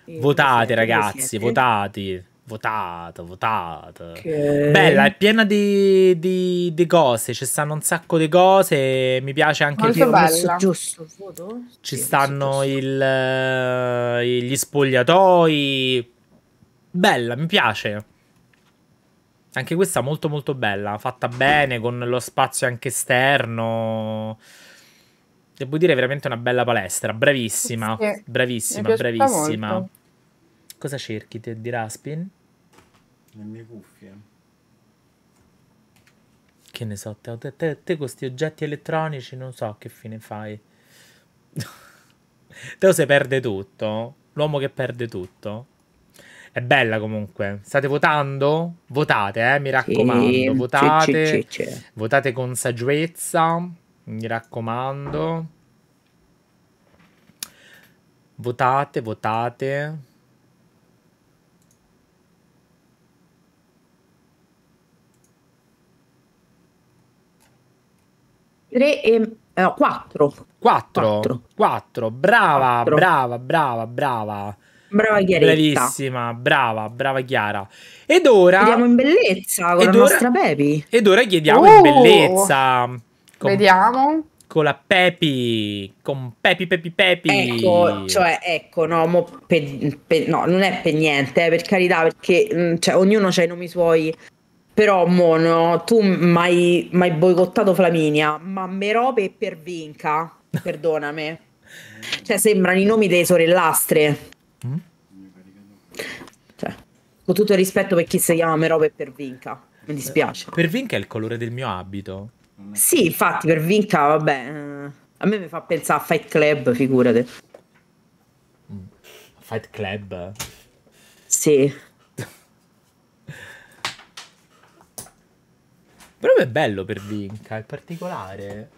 E votate ragazzi, votate. Votate, votate. Okay. Bella, è piena di, di, di cose, ci stanno un sacco di cose, mi piace anche il bella. giusto il Ci sì, stanno il, eh, gli spogliatoi. Bella, mi piace. Anche questa molto molto bella, fatta bene, con lo spazio anche esterno. Devo dire veramente una bella palestra, bravissima, sì, bravissima, bravissima. Molto. Cosa cerchi te di Raspin? Le mie cuffie. Che ne so, te, te, te, te con questi oggetti elettronici non so che fine fai. Teo se perde tutto, l'uomo che perde tutto. È bella comunque. State votando? Votate, eh, mi raccomando. Sì, votate, c'è, c'è. votate con saggezza. Mi raccomando. Votate, votate. Tre e eh, quattro. Quattro. Quattro. quattro. Brava, quattro. brava, brava, brava. Brava Chiaretta. Bravissima, brava, brava Chiara. Ed ora... Chiediamo in bellezza con ed la ora, nostra Pepi. Ed ora chiediamo oh, in bellezza. Con, vediamo. Con la Pepi, con Pepi, Pepi, Pepi. Ecco, cioè, ecco, no, mo pe, pe, no non è per niente, eh, per carità, perché mm, cioè, ognuno ha i nomi suoi. Però, Mono, tu mai, hai boicottato Flaminia, ma Merope e Pervinca, perdonami. Cioè, sembrano i nomi delle sorellastre. Cioè, con tutto il rispetto per chi si chiama Merov e per Vinca, mi dispiace. Per Vinca è il colore del mio abito. Sì, infatti, per Vinca, vabbè, eh, a me mi fa pensare a Fight Club, figurate. Mm. Fight Club? Sì. Però è bello per Vinca, è particolare.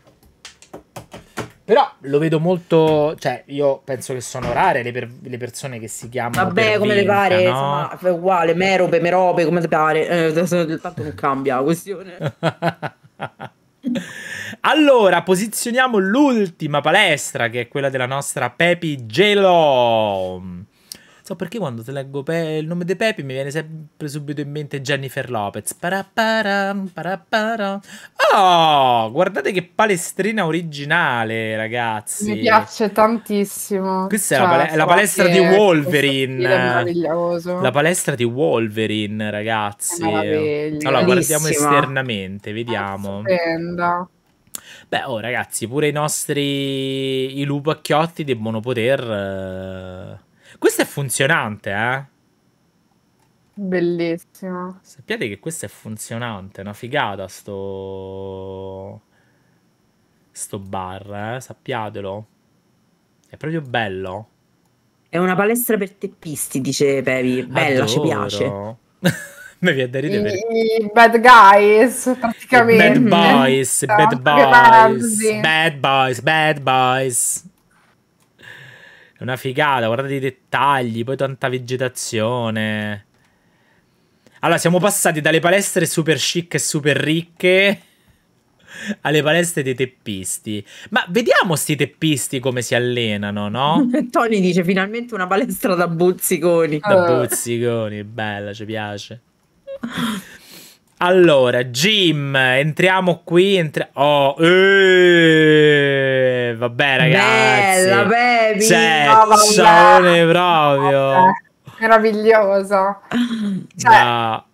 Però lo vedo molto. Cioè, io penso che sono rare le, per, le persone che si chiamano. Vabbè, come vinta, le pare, no? insomma, è uguale, merope, merope, come le pare. Eh, tanto non cambia la questione. allora, posizioniamo l'ultima palestra, che è quella della nostra Pepi Gelo. So perché quando ti leggo Pe il nome di Pepi mi viene sempre subito in mente Jennifer Lopez. Parapara, Oh, guardate che palestrina originale, ragazzi. Mi piace tantissimo. Questa cioè, è, la, cioè, pal è la, palestra di Wolverine. La palestra di Wolverine, ragazzi. Allora, guardiamo esternamente, vediamo. Ah, stupenda. Beh, oh, ragazzi, pure i nostri i lupacchiotti debbono poter. Eh questo è funzionante, eh? Bellissimo. Sappiate che questo è funzionante, è una figata sto... Sto bar, eh? sappiatelo. È proprio bello. È una palestra per teppisti, dice Pevi. Bella, Adoro. ci piace. Mi viene da ridere. I, I, bad guys, praticamente. Bad boys, bad boys, bad boys, bad boys. È una figata, guardate i dettagli, poi tanta vegetazione. Allora, siamo passati dalle palestre super chic e super ricche alle palestre dei teppisti. Ma vediamo sti teppisti come si allenano, no? Tony dice finalmente una palestra da buzziconi. Da eh. buzziconi, bella, ci piace. Allora, Jim, entriamo qui. Entri- oh, eeeh, vabbè, ragazzi. Bella, baby. Sezzone proprio. Meraviglioso. Cioè, no.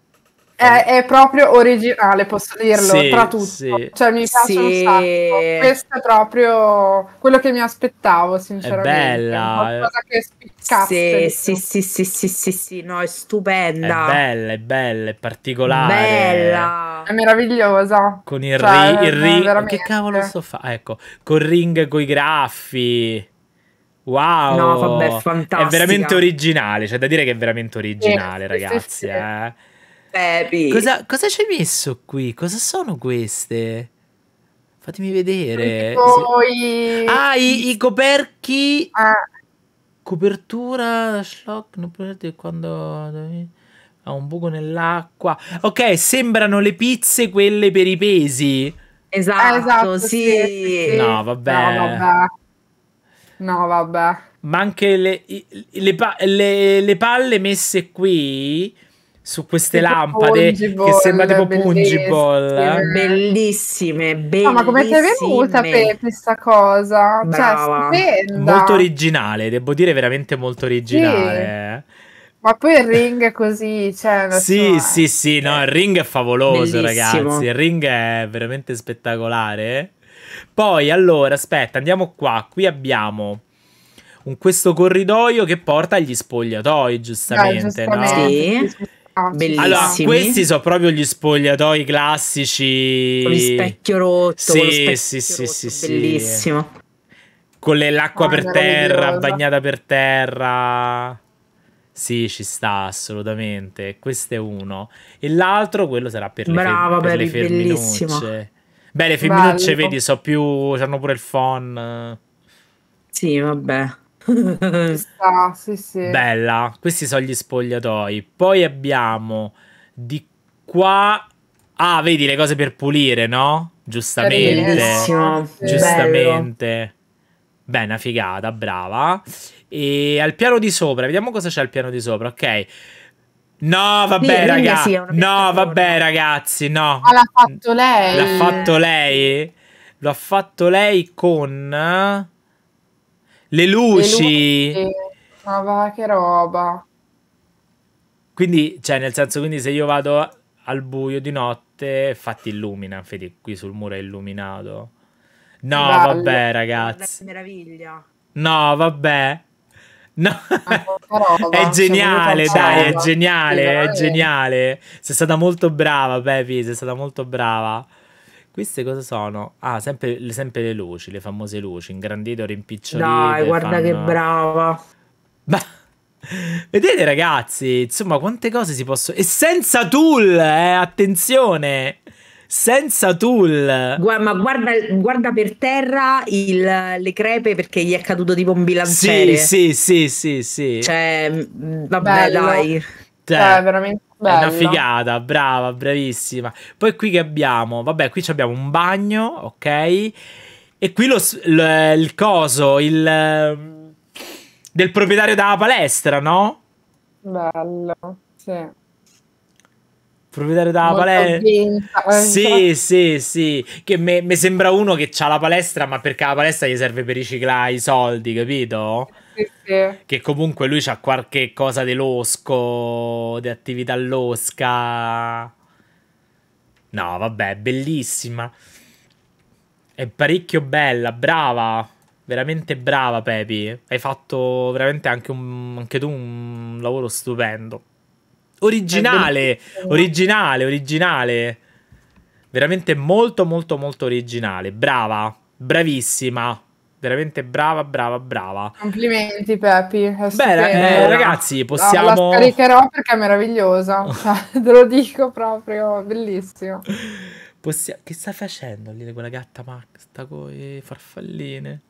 È, è, proprio originale, posso dirlo, sì, tra tutti. Sì. Cioè, mi piace sì. un sacco. Questo è proprio quello che mi aspettavo, sinceramente. È bella. È qualcosa che spiccasse. Sì, sì, sì, sì, sì, sì, no, è stupenda. È bella, è bella, è particolare. Bella. È meravigliosa. Con il cioè, ring... Ri- Che cavolo sto fa? ecco, col ring con i graffi. Wow, no, vabbè, è è veramente originale. Cioè, da dire che è veramente originale, ragazzi. Eh baby. Cosa, cosa hai messo qui? Cosa sono queste? Fatemi vedere. Poi... Ah, i, i coperchi. Ah. Copertura, shock, non prendete quando ha un buco nell'acqua. Ok, sembrano le pizze quelle per i pesi. Esatto, esatto sì. Sì, sì. No, vabbè. No, vabbè. No, vabbè. Ma anche le, le, le, le palle messe qui su queste tipo lampade che sembra tipo pungible bellissime eh? bellissime no, ma come ti è venuta per questa cosa cioè, Brava. cioè molto originale devo dire veramente molto originale sì. Eh. Ma poi il ring è così, cioè, sì, so, sì, eh. sì, no, eh. il ring è favoloso, Bellissimo. ragazzi. Il ring è veramente spettacolare. Poi, allora, aspetta, andiamo qua. Qui abbiamo questo corridoio che porta agli spogliatoi, giustamente, no? Giustamente. No? Sì. Ah, bellissimi. Allora, questi sono proprio gli spogliatoi classici. Con specchio rotto. Sì, specchio sì, rotto, sì, sì, Bellissimo. Con l'acqua ah, per terra, bagnata per terra. Sì, ci sta assolutamente. Questo è uno. E l'altro, quello sarà per Brava, le, fe- per le bellissimo. Beh, le femminucce, vedi, so più. hanno pure il phon. Sì, vabbè. Sta, sì, sì. Bella, questi sono gli spogliatoi. Poi abbiamo di qua... Ah, vedi le cose per pulire, no? Giustamente. Bellissimo. Giustamente. Bello. Beh, una figata, brava. E al piano di sopra, vediamo cosa c'è al piano di sopra, ok. No, vabbè, sì, raga. Sì, no, vabbè, ragazzi, no. Ma l'ha fatto lei. L'ha fatto lei. L'ha fatto lei con le luci. Ma va, che roba. Quindi, cioè, nel senso, quindi se io vado al buio di notte, infatti illumina, vedi, qui sul muro è illuminato. No, Valle. vabbè, ragazzi. Meraviglia. No, vabbè. No. Ah, è geniale, dai, è geniale, è geniale. Sei stata molto brava, Pepi, sei stata molto brava. Queste cosa sono? Ah, sempre, sempre le luci, le famose luci, ingrandite o rimpicciolite. Dai, guarda fanno... che brava. Bah. Vedete ragazzi, insomma, quante cose si possono... E senza tool, eh, attenzione! senza tool. Gua ma guarda, guarda, per terra il, le crepe perché gli è caduto tipo un bilanciere. Sì, sì, sì, sì, sì. Cioè, vabbè, Bello. dai. Cioè, veramente Bello. È una figata, brava, bravissima. Poi qui che abbiamo? Vabbè, qui abbiamo un bagno, ok? E qui lo, lo, il coso, il... del proprietario della palestra, no? Bello, sì. Proprietario della Molto palestra. Eh. Sì, sì, sì. Che mi sembra uno che ha la palestra, ma perché la palestra gli serve per riciclare i soldi, capito? che comunque lui ha qualche cosa dell'osco, di attività all'osca. No, vabbè, bellissima. È parecchio bella, brava. Veramente brava, Pepi. Hai fatto veramente anche, un, anche tu un lavoro stupendo. Originale, originale, originale. Veramente molto, molto, molto originale. Brava, bravissima veramente brava, brava, brava. Complimenti, Pepi. Bene, eh, ragazzi, possiamo. la scaricherò perché è meravigliosa. Cioè, te lo dico proprio, bellissimo. Possiamo... Che stai facendo lì quella gatta Max? Sta con le eh, farfalline.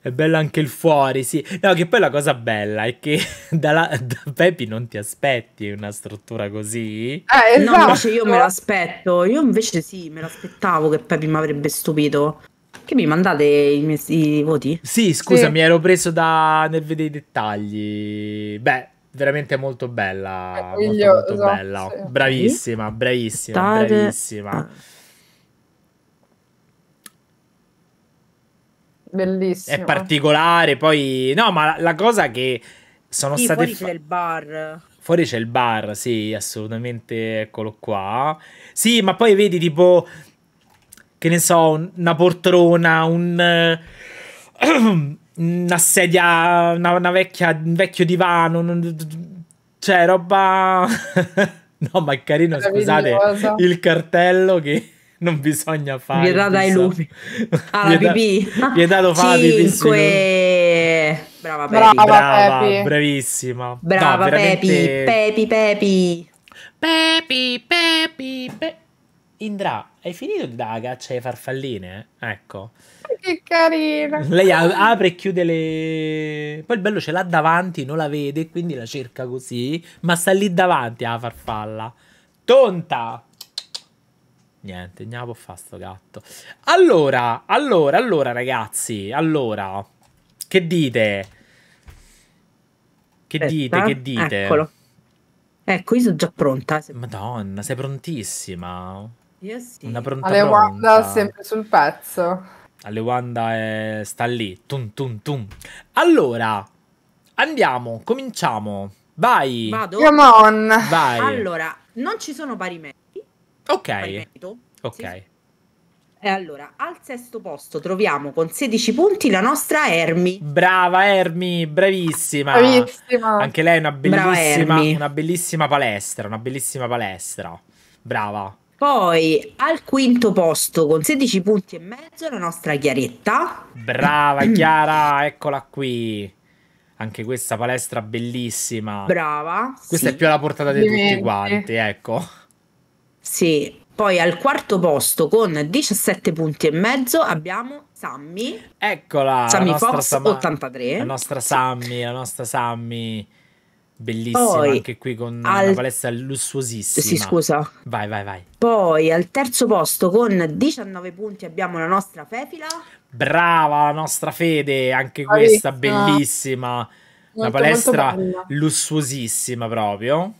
È bello anche il fuori, sì. No, che poi la cosa bella è che dalla, da Pepi non ti aspetti una struttura così. Eh, esatto. No, invece io me esatto. l'aspetto. Io invece sì, me l'aspettavo che Pepi mi avrebbe stupito. Che mi mandate i, miei, i voti? Sì, scusa, sì. mi ero preso da, nel vedere i dettagli. Beh, veramente molto bella. Eh, molto, molto esatto, bella. Sì. Bravissima, bravissima, bravissima. Ah. Bellissima. È particolare, poi... No, ma la, la cosa che sono sì, state... Fuori fa... c'è il bar. Fuori c'è il bar, sì, assolutamente, eccolo qua. Sì, ma poi vedi tipo che ne so, una poltrona, un... Eh, una sedia, una, una vecchia, un vecchio divano, non, cioè roba... no, ma è carino, scusate, il cartello che non bisogna fare. Vietato ai lupi. Ah, la pipì. Vietato fa Cinque... Brava Pepi. Brava, Pepi. bravissima. Brava no, veramente... Pepi, Pepi, Pepi. Pepi, Pepi, Pepi. Indra, hai finito di dare la caccia alle farfalline? Ecco. Che carina. Lei apre e chiude le... Poi il bello ce l'ha davanti, non la vede, quindi la cerca così, ma sta lì davanti alla farfalla. Tonta! Niente, andiamo può fare sto gatto. Allora, allora, allora ragazzi, allora, che dite? Che Aspetta, dite, che dite? Eccolo. Ecco, io sono già pronta. Madonna, sei prontissima. Io sì. Una pronta Ale pronta. Wanda sempre sul pezzo. Ale Wanda è... Eh, sta lì. Tum, tum, tum. Allora, andiamo, cominciamo. Vai. Vado. Come on. Vai. Allora, non ci sono pari meriti. Ok. Pari merito. Ok. Sì. E allora, al sesto posto troviamo con 16 punti la nostra Ermi. Brava Ermi, bravissima. Bravissima. Anche lei è una bellissima, una bellissima palestra, una bellissima palestra. Brava. Poi al quinto posto con 16 punti e mezzo la nostra Chiaretta. Brava Chiara, eccola qui. Anche questa palestra bellissima. Brava. Questa sì. è più alla portata di tutti quanti, ecco. Sì. Poi al quarto posto con 17 punti e mezzo abbiamo Sammy. Eccola. Sammy Fox Sam- 83. La nostra Sammy, la nostra Sammy Bellissima Poi, anche qui con al... una palestra lussuosissima. Sì, scusa. Vai, vai, vai. Poi al terzo posto con 19 punti abbiamo la nostra Fefila. Brava la nostra Fede, anche questa bellissima. bellissima. Molto, una palestra lussuosissima proprio.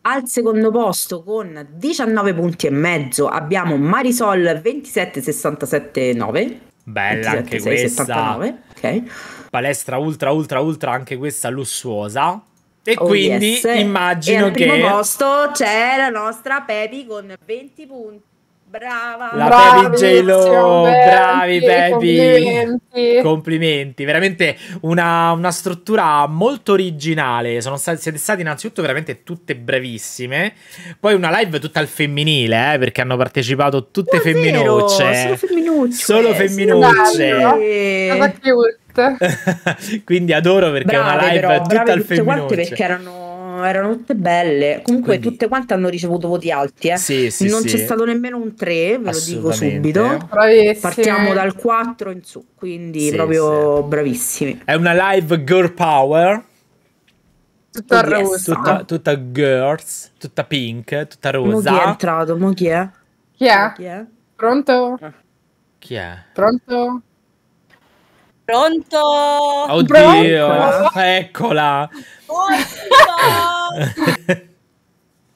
Al secondo posto con 19 punti e mezzo abbiamo Marisol 27679. Bella 27, anche 6, questa. 79, okay. Palestra ultra ultra ultra anche questa lussuosa. E oh quindi yes. immagino e al che... posto c'è la nostra Pepi con 20 punti. Brava. La Bravi, Peppy J-Lo, bravi Peppy. Complimenti. complimenti. Veramente una, una, struttura molto originale. Stati, siete stati innanzitutto veramente tutte bravissime. Poi una live tutta al femminile, eh, perché hanno partecipato tutte Davvero, femminucce. Solo femminucce. Solo femminucce. Quindi adoro perché è una live però, tutta al femminucce. Perché erano no, erano tutte belle. Comunque Quindi... tutte quante hanno ricevuto voti alti, eh. Sì, sì, non sì. c'è stato nemmeno un 3, ve lo dico subito. Bravissime. Partiamo dal 4 in su, quindi proprio bravissimi. È una live girl power. Tutta Oddio, rosa. Tutta, tutta, girls, tutta pink, tutta rosa. Ma chi è entrato? Ma chi è? Chi è? Chi è? Pronto? Chi è? Pronto? Pronto? Oddio, Pronto? eccola.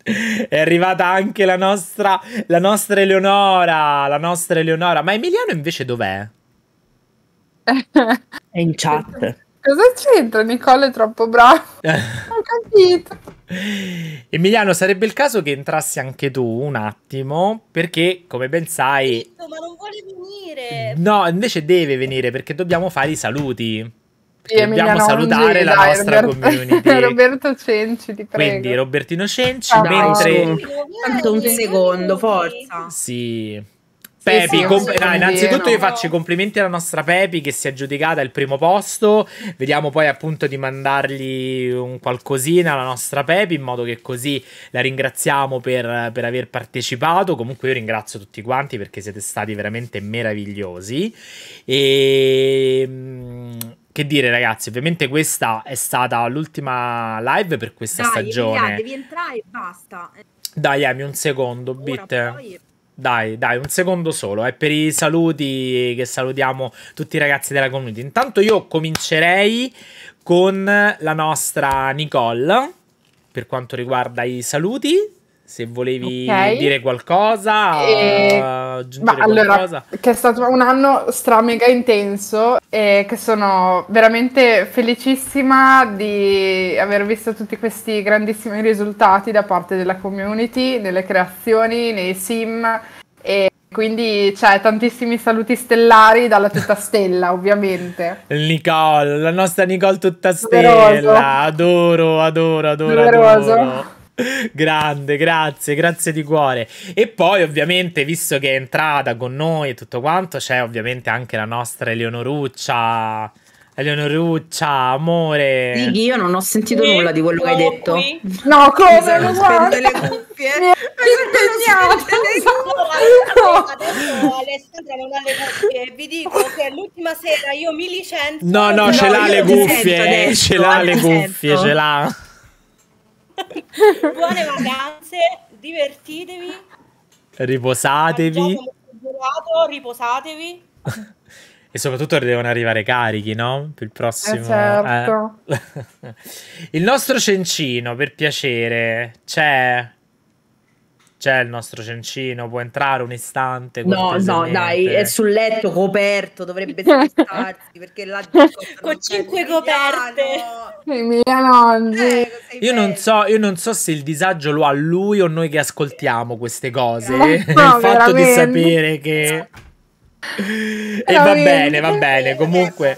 è arrivata anche la nostra, la nostra Eleonora, la nostra Eleonora. Ma Emiliano invece dov'è? è in chat. Cosa c'entra? Nicole è troppo bravo. Ho capito. Emiliano, sarebbe il caso che entrassi anche tu un attimo, perché come ben sai... Cristo, ma non vuole venire! No, invece deve venire, perché dobbiamo fare i saluti. Sì, dobbiamo Emiliano salutare la dai, nostra Roberto, community. Roberto Cenci, ti prego. Quindi, Robertino Cenci, ah, mentre... Tanto un secondo, forza. Sì... Pepi, com- no, innanzitutto io faccio i complimenti alla nostra Pepi che si è giudicata il primo posto. Vediamo poi appunto di mandargli un qualcosina alla nostra Pepi in modo che così la ringraziamo per, per aver partecipato. Comunque io ringrazio tutti quanti perché siete stati veramente meravigliosi. E ehm, che dire ragazzi, ovviamente questa è stata l'ultima live per questa Dai, stagione. Dai, devi entrare e basta. Dai, Amy, un secondo, bit. Ora, poi... Dai, dai, un secondo solo. È eh, per i saluti che salutiamo tutti i ragazzi della community. Intanto io comincerei con la nostra Nicole per quanto riguarda i saluti se volevi okay. dire qualcosa, e... aggiungere Ma, allora, qualcosa. Che è stato un anno stra mega intenso e che sono veramente felicissima di aver visto tutti questi grandissimi risultati da parte della community, nelle creazioni, nei sim e quindi c'è cioè, tantissimi saluti stellari dalla tutta stella, ovviamente. Nicole, la nostra Nicole tutta stella, Numeroso. adoro, adoro, adoro, Numeroso. adoro. Grande, grazie, grazie di cuore. E poi, ovviamente, visto che è entrata con noi e tutto quanto, c'è ovviamente anche la nostra Eleonoruccia. Eleonoruccia, amore. Dighi, io non ho sentito e nulla di quello che hai oh, detto. Qui? No, come? Non spento le cuffie. Mi sono Adesso Alessandra non ha le cuffie. Vi dico che l'ultima sera io mi licenzo. No, no, eh, ce l'ha le cuffie. Ce l'ha le cuffie, ce l'ha. Buone vacanze, divertitevi. Riposatevi. riposatevi. E soprattutto devono arrivare carichi, no? Per il prossimo. Eh certo. eh. il nostro cencino, per piacere, c'è c'è il nostro cencino, può entrare un istante. No, no, dai, è sul letto coperto, dovrebbe spostarsi perché là con cinque coperte. Emiliano, eh, io, non so, io non so se il disagio lo ha lui o noi che ascoltiamo queste cose. No, il fatto di sapere che... E va bene, va bene, comunque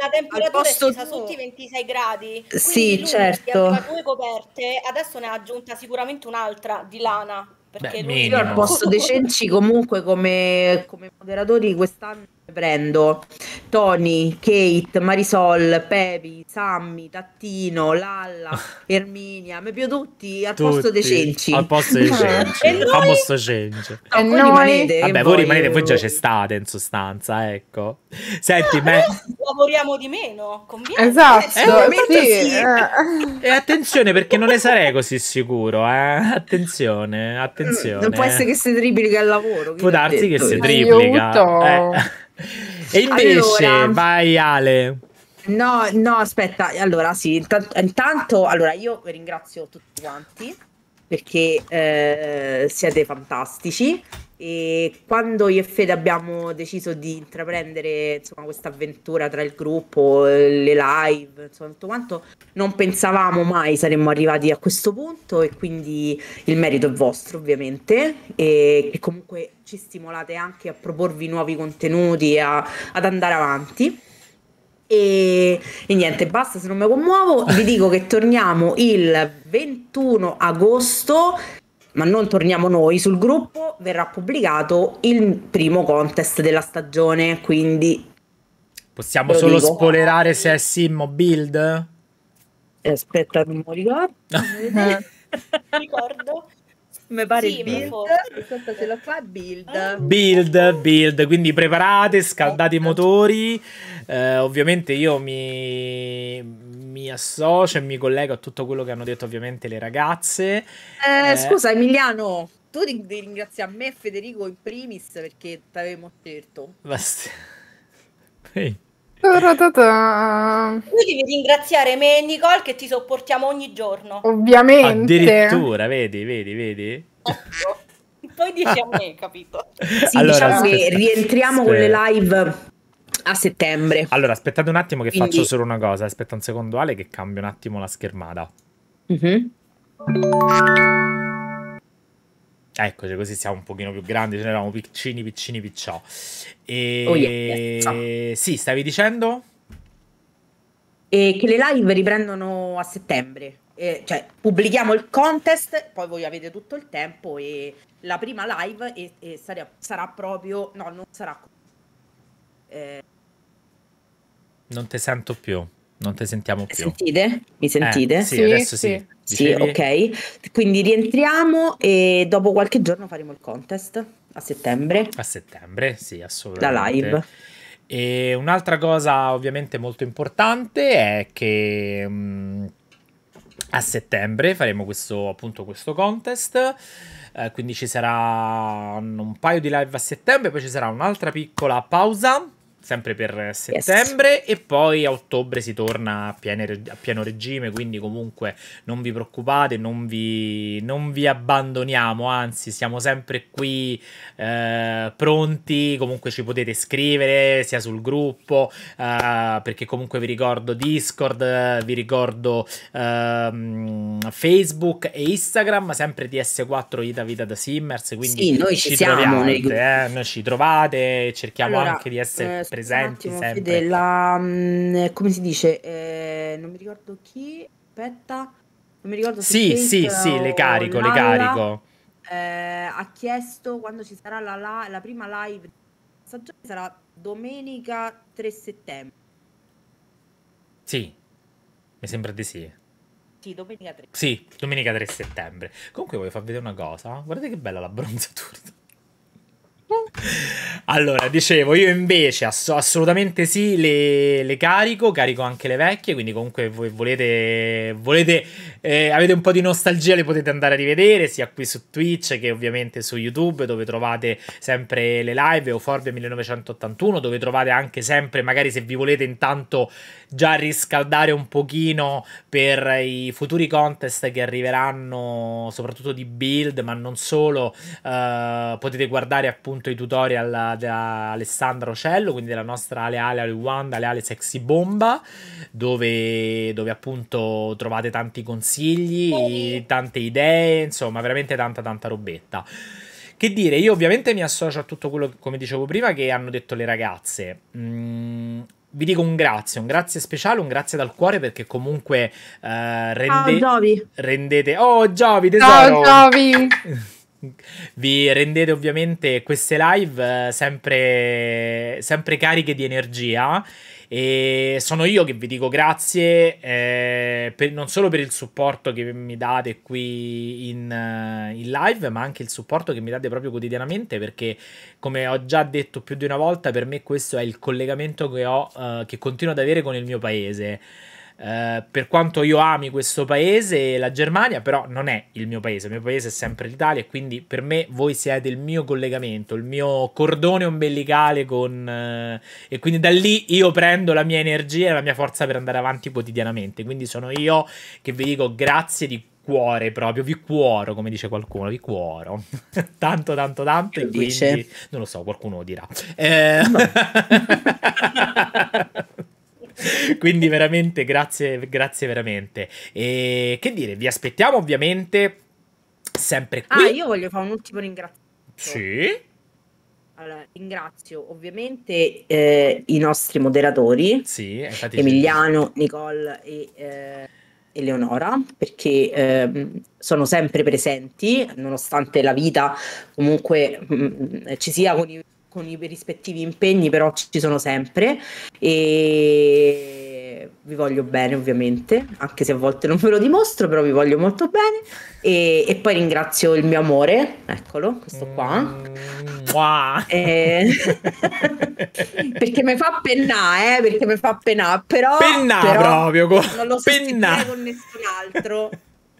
la temperatura è scesa sotto i 26 gradi. Sì, certo. Aveva due coperte, adesso ne ha aggiunta sicuramente un'altra di lana. Perché Beh, lui... Io al posto dei cenci comunque come, come moderatori quest'anno Brendo, Tony, Kate, Marisol, Pepi, Sammy, Tattino, Lalla, Erminia, più tutti al tutti, posto dei cenci. Al posto dei cenci, al noi... posto cenci. No, e voi noi... rimanete. Vabbè, voi, voi rimanete, voi già c'è state in sostanza, ecco. Senti, no, me... Lavoriamo di meno, conviene. Esatto, eh, sì. Sì. Eh. E attenzione perché non ne sarei così sicuro, eh. Attenzione, attenzione. Mm, non può essere che si triplica il lavoro. Può darsi che si triplica. Eh. E invece, allora, vai Ale. No, no, aspetta, allora sì, intanto, intanto allora io ringrazio tutti quanti perché eh, siete fantastici e quando io e Fede abbiamo deciso di intraprendere insomma, questa avventura tra il gruppo, le live, insomma, tutto quanto, non pensavamo mai saremmo arrivati a questo punto e quindi il merito è vostro ovviamente e che comunque ci stimolate anche a proporvi nuovi contenuti, a, ad andare avanti. E, e, niente, basta se non mi commuovo, vi dico che torniamo il 21 agosto ma non torniamo noi, sul gruppo verrà pubblicato il primo contest della stagione, quindi... Possiamo solo dico. spoilerare se è Simmo Build? Eh, aspetta, non mi ricordo. ricordo. Mi pare sì, build. Questa ce l'ho qua, build. Ah. Build, build. Quindi preparate, scaldate i motori. Eh, ovviamente io mi mi associo e mi collego a tutto quello che hanno detto ovviamente le ragazze. Eh, eh. Scusa Emiliano, tu devi ringraziare me e Federico in primis perché ti avevamo scelto. Basta. Ehi. Tu devi ringraziare me e Nicole che ti sopportiamo ogni giorno. Ovviamente. Addirittura, vedi, vedi, vedi. Poi dici a me, capito? Sì, diciamo allora, diciamo aspetta, che rientriamo aspetta. con le live a settembre. Allora, aspettate un attimo che Quindi... faccio solo una cosa. Aspetta un secondo Ale che cambio un attimo la schermata. Uh mhm. ah, -huh. Eccoci, così siamo un pochino più grandi, ce ne eravamo piccini, piccini, picciò. E... Oh yeah. oh. Sì, stavi dicendo? E che le live riprendono a settembre. Eh, cioè, pubblichiamo il contest, poi voi avete tutto il tempo e la prima live e, e sarà, sarà, proprio... No, non sarà eh... Non ti sento più, non ti sentiamo più. Sentite? Mi sentite? Eh, sì, sì, adesso sì. Sì, sì ok. Quindi rientriamo e dopo qualche giorno faremo il contest a settembre. A settembre, sì, assolutamente. La live. E un'altra cosa ovviamente molto importante è che mh, mm, a settembre faremo questo, appunto questo contest. Eh, quindi ci saranno un paio di live a settembre, poi ci sarà un'altra piccola pausa sempre per settembre yes. e poi a ottobre si torna a, piene, a, pieno regime, quindi comunque non vi preoccupate, non vi, non vi abbandoniamo, anzi siamo sempre qui eh, pronti, comunque ci potete scrivere sia sul gruppo, eh, perché comunque vi ricordo Discord, vi ricordo eh, Facebook e Instagram, sempre DS4 Ita Vita da Simmers, quindi sì, noi ci, ci siamo trovate, eh, noi ci trovate, cerchiamo allora, anche di essere eh, presenti attimo, sempre. Della, um, mm, come si dice? Eh, non mi ricordo chi. Aspetta. Non mi ricordo sì, sì, sì, le carico, Lalla, le carico. Eh, ha chiesto quando ci sarà la, la, la prima live stagione sarà domenica 3 settembre. Sì, mi sembra di sì. Sì, domenica 3. Sì, domenica 3 settembre. Comunque voglio far vedere una cosa. Guardate che bella la bronzatura. Allora, dicevo, io invece ass- assolutamente sì, le, le, carico, carico anche le vecchie, quindi comunque voi volete, volete eh, avete un po' di nostalgia, le potete andare a rivedere sia qui su Twitch che ovviamente su YouTube, dove trovate sempre le live o Forbia 1981, dove trovate anche sempre, magari se vi volete intanto già riscaldare un pochino per i futuri contest che arriveranno, soprattutto di build, ma non solo. Eh, potete guardare appunto i tutorial da Alessandro Cello, quindi della nostra Leale Ale Wanda, Leale Sexy Bomba, dove, dove appunto trovate tanti consigli, tante idee, insomma, veramente tanta tanta robetta. Che dire, io ovviamente mi associo a tutto quello, come dicevo prima, che hanno detto le ragazze. Mm, vi dico un grazie, un grazie speciale, un grazie dal cuore perché comunque eh, rende, oh, Giovi. rendete... Oh Giovi, tesoro! Ciao Giovi! vi rendete ovviamente queste live eh, sempre, sempre cariche di energia e sono io che vi dico grazie eh, per, non solo per il supporto che mi date qui in, eh, in, live, ma anche il supporto che mi date proprio quotidianamente, perché come ho già detto più di una volta, per me questo è il collegamento che, ho, eh, che continuo ad avere con il mio paese. Eh, per quanto io ami questo paese, la Germania, però non è il mio paese, il mio paese è sempre l'Italia quindi per me voi siete il mio collegamento, il mio cordone ombelicale con... Eh, e quindi da lì io prendo la mia energia e la mia forza per andare avanti quotidianamente. Quindi sono io che vi dico grazie di cuore proprio, vi cuoro come dice qualcuno, vi cuoro tanto tanto tanto che e dice? quindi non lo so, qualcuno lo dirà. Eh... No. Quindi veramente grazie, grazie veramente. E che dire, vi aspettiamo ovviamente sempre ah, qui. Ah, io voglio fare un ultimo ringraziamento. Sì. Allora, ringrazio ovviamente eh, i nostri moderatori, sì, Emiliano, Nicole e, eh, Eleonora, perché eh, sono sempre presenti, nonostante la vita comunque mh, mm, ci sia con i con i rispettivi impegni, però ci sono sempre e vi voglio bene ovviamente, anche se a volte non ve lo dimostro, però vi voglio molto bene e, e poi ringrazio il mio amore, eccolo, questo qua. Mm, wow. e... perché mi fa penna, eh, perché mi fa penna, però... Penna però, proprio, non lo so penna. con nessun altro.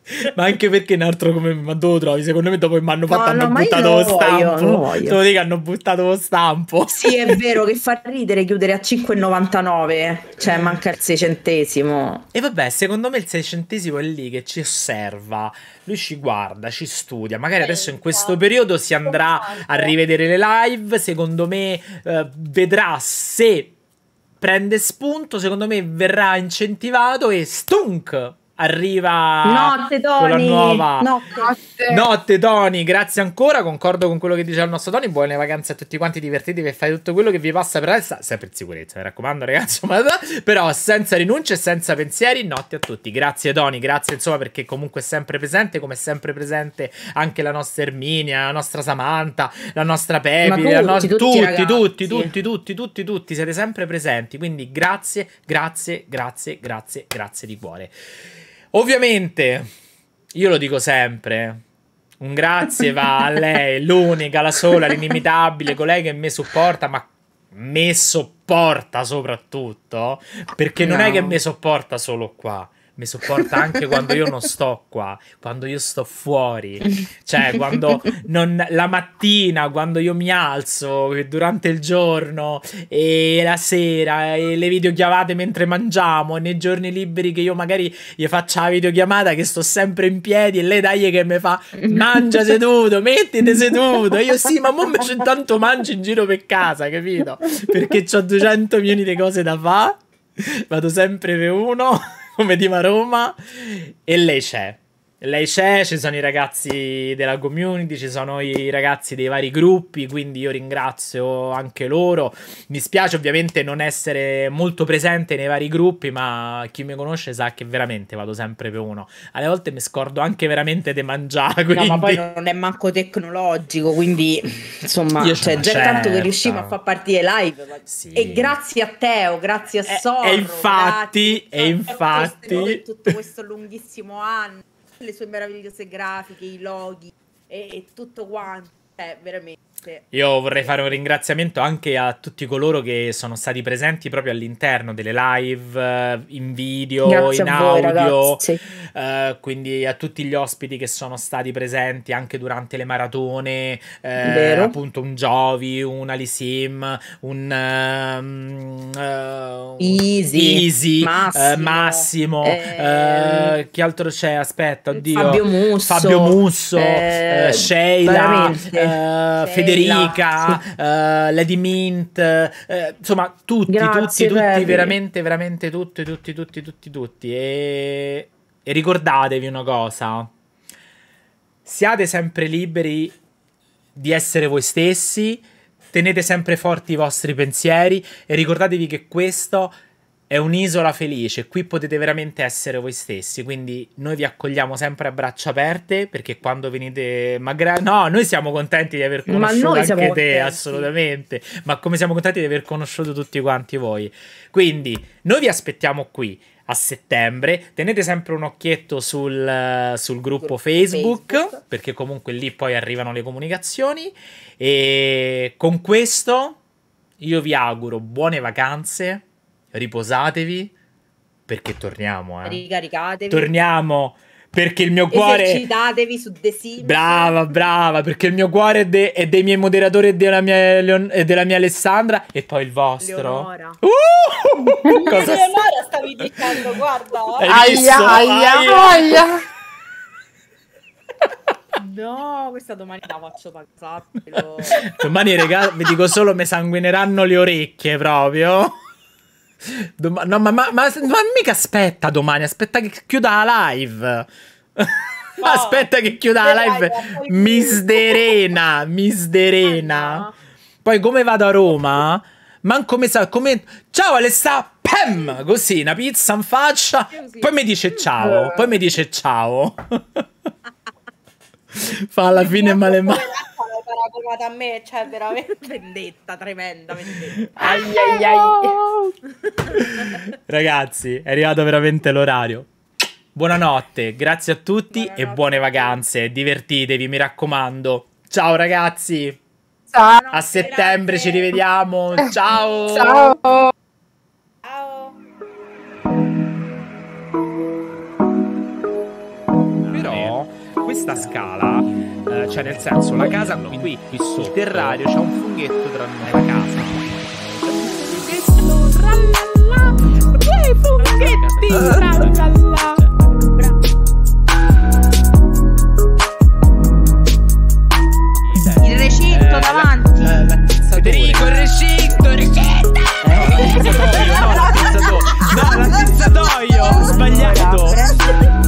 ma anche perché un altro come ma dove lo trovi? Secondo me dopo mi hanno fatto no, hanno no, buttato lo stampo. Te lo dico, hanno buttato lo stampo. Sì, è vero che fa ridere chiudere a 5,99, cioè manca il seicentesimo. E vabbè, secondo me il seicentesimo è lì che ci osserva, lui ci guarda, ci studia. Magari adesso in questo esatto. periodo si andrà a esatto. rivedere le live, secondo me eh, vedrà se prende spunto, secondo me verrà incentivato e stunk arriva Notte, Tony. nuova Notte. Notte Tony, grazie ancora, concordo con quello che diceva il nostro Tony, buone vacanze a tutti quanti, divertitevi e fate tutto quello che vi passa per la sempre in sicurezza, mi raccomando ragazzi, ma... però senza rinunce, senza pensieri, notte a tutti, grazie Tony, grazie insomma perché comunque è sempre presente, come è sempre presente anche la nostra Erminia, la nostra Samantha, la nostra Pepi, tutti, la no... tutti, tutti, tutti, tutti, tutti, tutti, tutti, siete sempre presenti, quindi grazie, grazie, grazie, grazie, grazie di cuore. Ovviamente, io lo dico sempre. Un grazie va a lei, l'unica, la sola, l'inimitabile colei che mi supporta, ma mi sopporta soprattutto, perché non è che mi sopporta solo qua mi sopporta anche quando io non sto qua, quando io sto fuori, cioè quando non, la mattina, quando io mi alzo durante il giorno e la sera e le videochiamate mentre mangiamo, nei giorni liberi che io magari gli faccio la videochiamata che sto sempre in piedi e lei dai che mi fa mangia seduto, mettiti seduto. io sì, ma mo invece intanto mangio in giro per casa, capito? Perché ho 200 milioni di cose da fare. Vado sempre per uno come Diva Roma e lei c'è lei c'è, ci sono i ragazzi della community, ci sono i ragazzi dei vari gruppi, quindi io ringrazio anche loro. Mi spiace ovviamente non essere molto presente nei vari gruppi, ma chi mi conosce sa che veramente vado sempre per uno. Alle volte mi scordo anche veramente di mangiare. Quindi... No, ma poi non è manco tecnologico, quindi insomma, io cioè, già certa. tanto che riusciamo a certo. far partire live. Ma... Sì. E grazie a Teo, grazie a Sora. Eh, e, e infatti, grazie, e infatti... Tutto questo lunghissimo anno le sue meravigliose grafiche, i loghi e, e tutto quanto, È cioè, veramente io vorrei fare un ringraziamento anche a tutti coloro che sono stati presenti proprio all'interno delle live, eh, in video, Grazie in audio, sì. eh, quindi a tutti gli ospiti che sono stati presenti anche durante le maratone, eh, appunto un Giovi, un Alisim, un, um, Easy, Easy, eh, Massimo, eh, Massimo chi altro c'è? Aspetta, oddio. Fabio Musso, Fabio Musso Sheila, Federico. Federica, sì. uh, Lady Mint, uh, insomma tutti, Grazie, tutti, tutti, veramente, veramente tutti, tutti, tutti, tutti, tutti. E, e ricordatevi una cosa, siate sempre liberi di essere voi stessi, tenete sempre forti i vostri pensieri e ricordatevi che questo è è un'isola felice, qui potete veramente essere voi stessi, quindi noi vi accogliamo sempre a braccia aperte perché quando venite, magari no, noi siamo contenti di aver conosciuto anche te, contenti. assolutamente, ma come siamo contenti di aver conosciuto tutti quanti voi. Quindi noi vi aspettiamo qui a settembre, tenete sempre un occhietto sul, sul gruppo Facebook, Facebook perché comunque lì poi arrivano le comunicazioni e con questo io vi auguro buone vacanze riposatevi perché torniamo. Eh. Ricaricatevi. Torniamo perché il mio cuore. Esercitatevi su The Sims. Brava, brava, perché il mio cuore è, de... è dei miei moderatori e della mia, Leon... e della mia Alessandra e poi il vostro. Leonora. Uh! Cosa Leonora stavi dicendo, guarda. Aia, aia, aia. No, questa domani la faccio passare. domani, regà, vi dico solo, mi sanguineranno le orecchie proprio. Doma- no, ma, ma, ma, ma, mica aspetta domani, aspetta che chiuda la live. No, aspetta che chiuda la live. Misderena, misderena. Ah, poi come vado a Roma? Manco mi sa come... Ciao Alessà, pam! Così, una pizza in faccia. Poi mi dice mm. ciao, poi mi dice ciao. Fa alla fine male male. paragonata a me, cioè veramente vendetta tremenda, vendetta. Ragazzi, è arrivato veramente l'orario. Buonanotte, grazie a tutti Buonanotte. e buone vacanze. Divertitevi, mi raccomando. Ciao ragazzi. Ciao. A settembre grazie. ci rivediamo. Ciao. Ciao. questa scala, eh, cioè nel senso, la casa qui, qui, qui sotto, il terrario c'è un funghetto tra la casa. Due funghetti, tralala. sbagliato.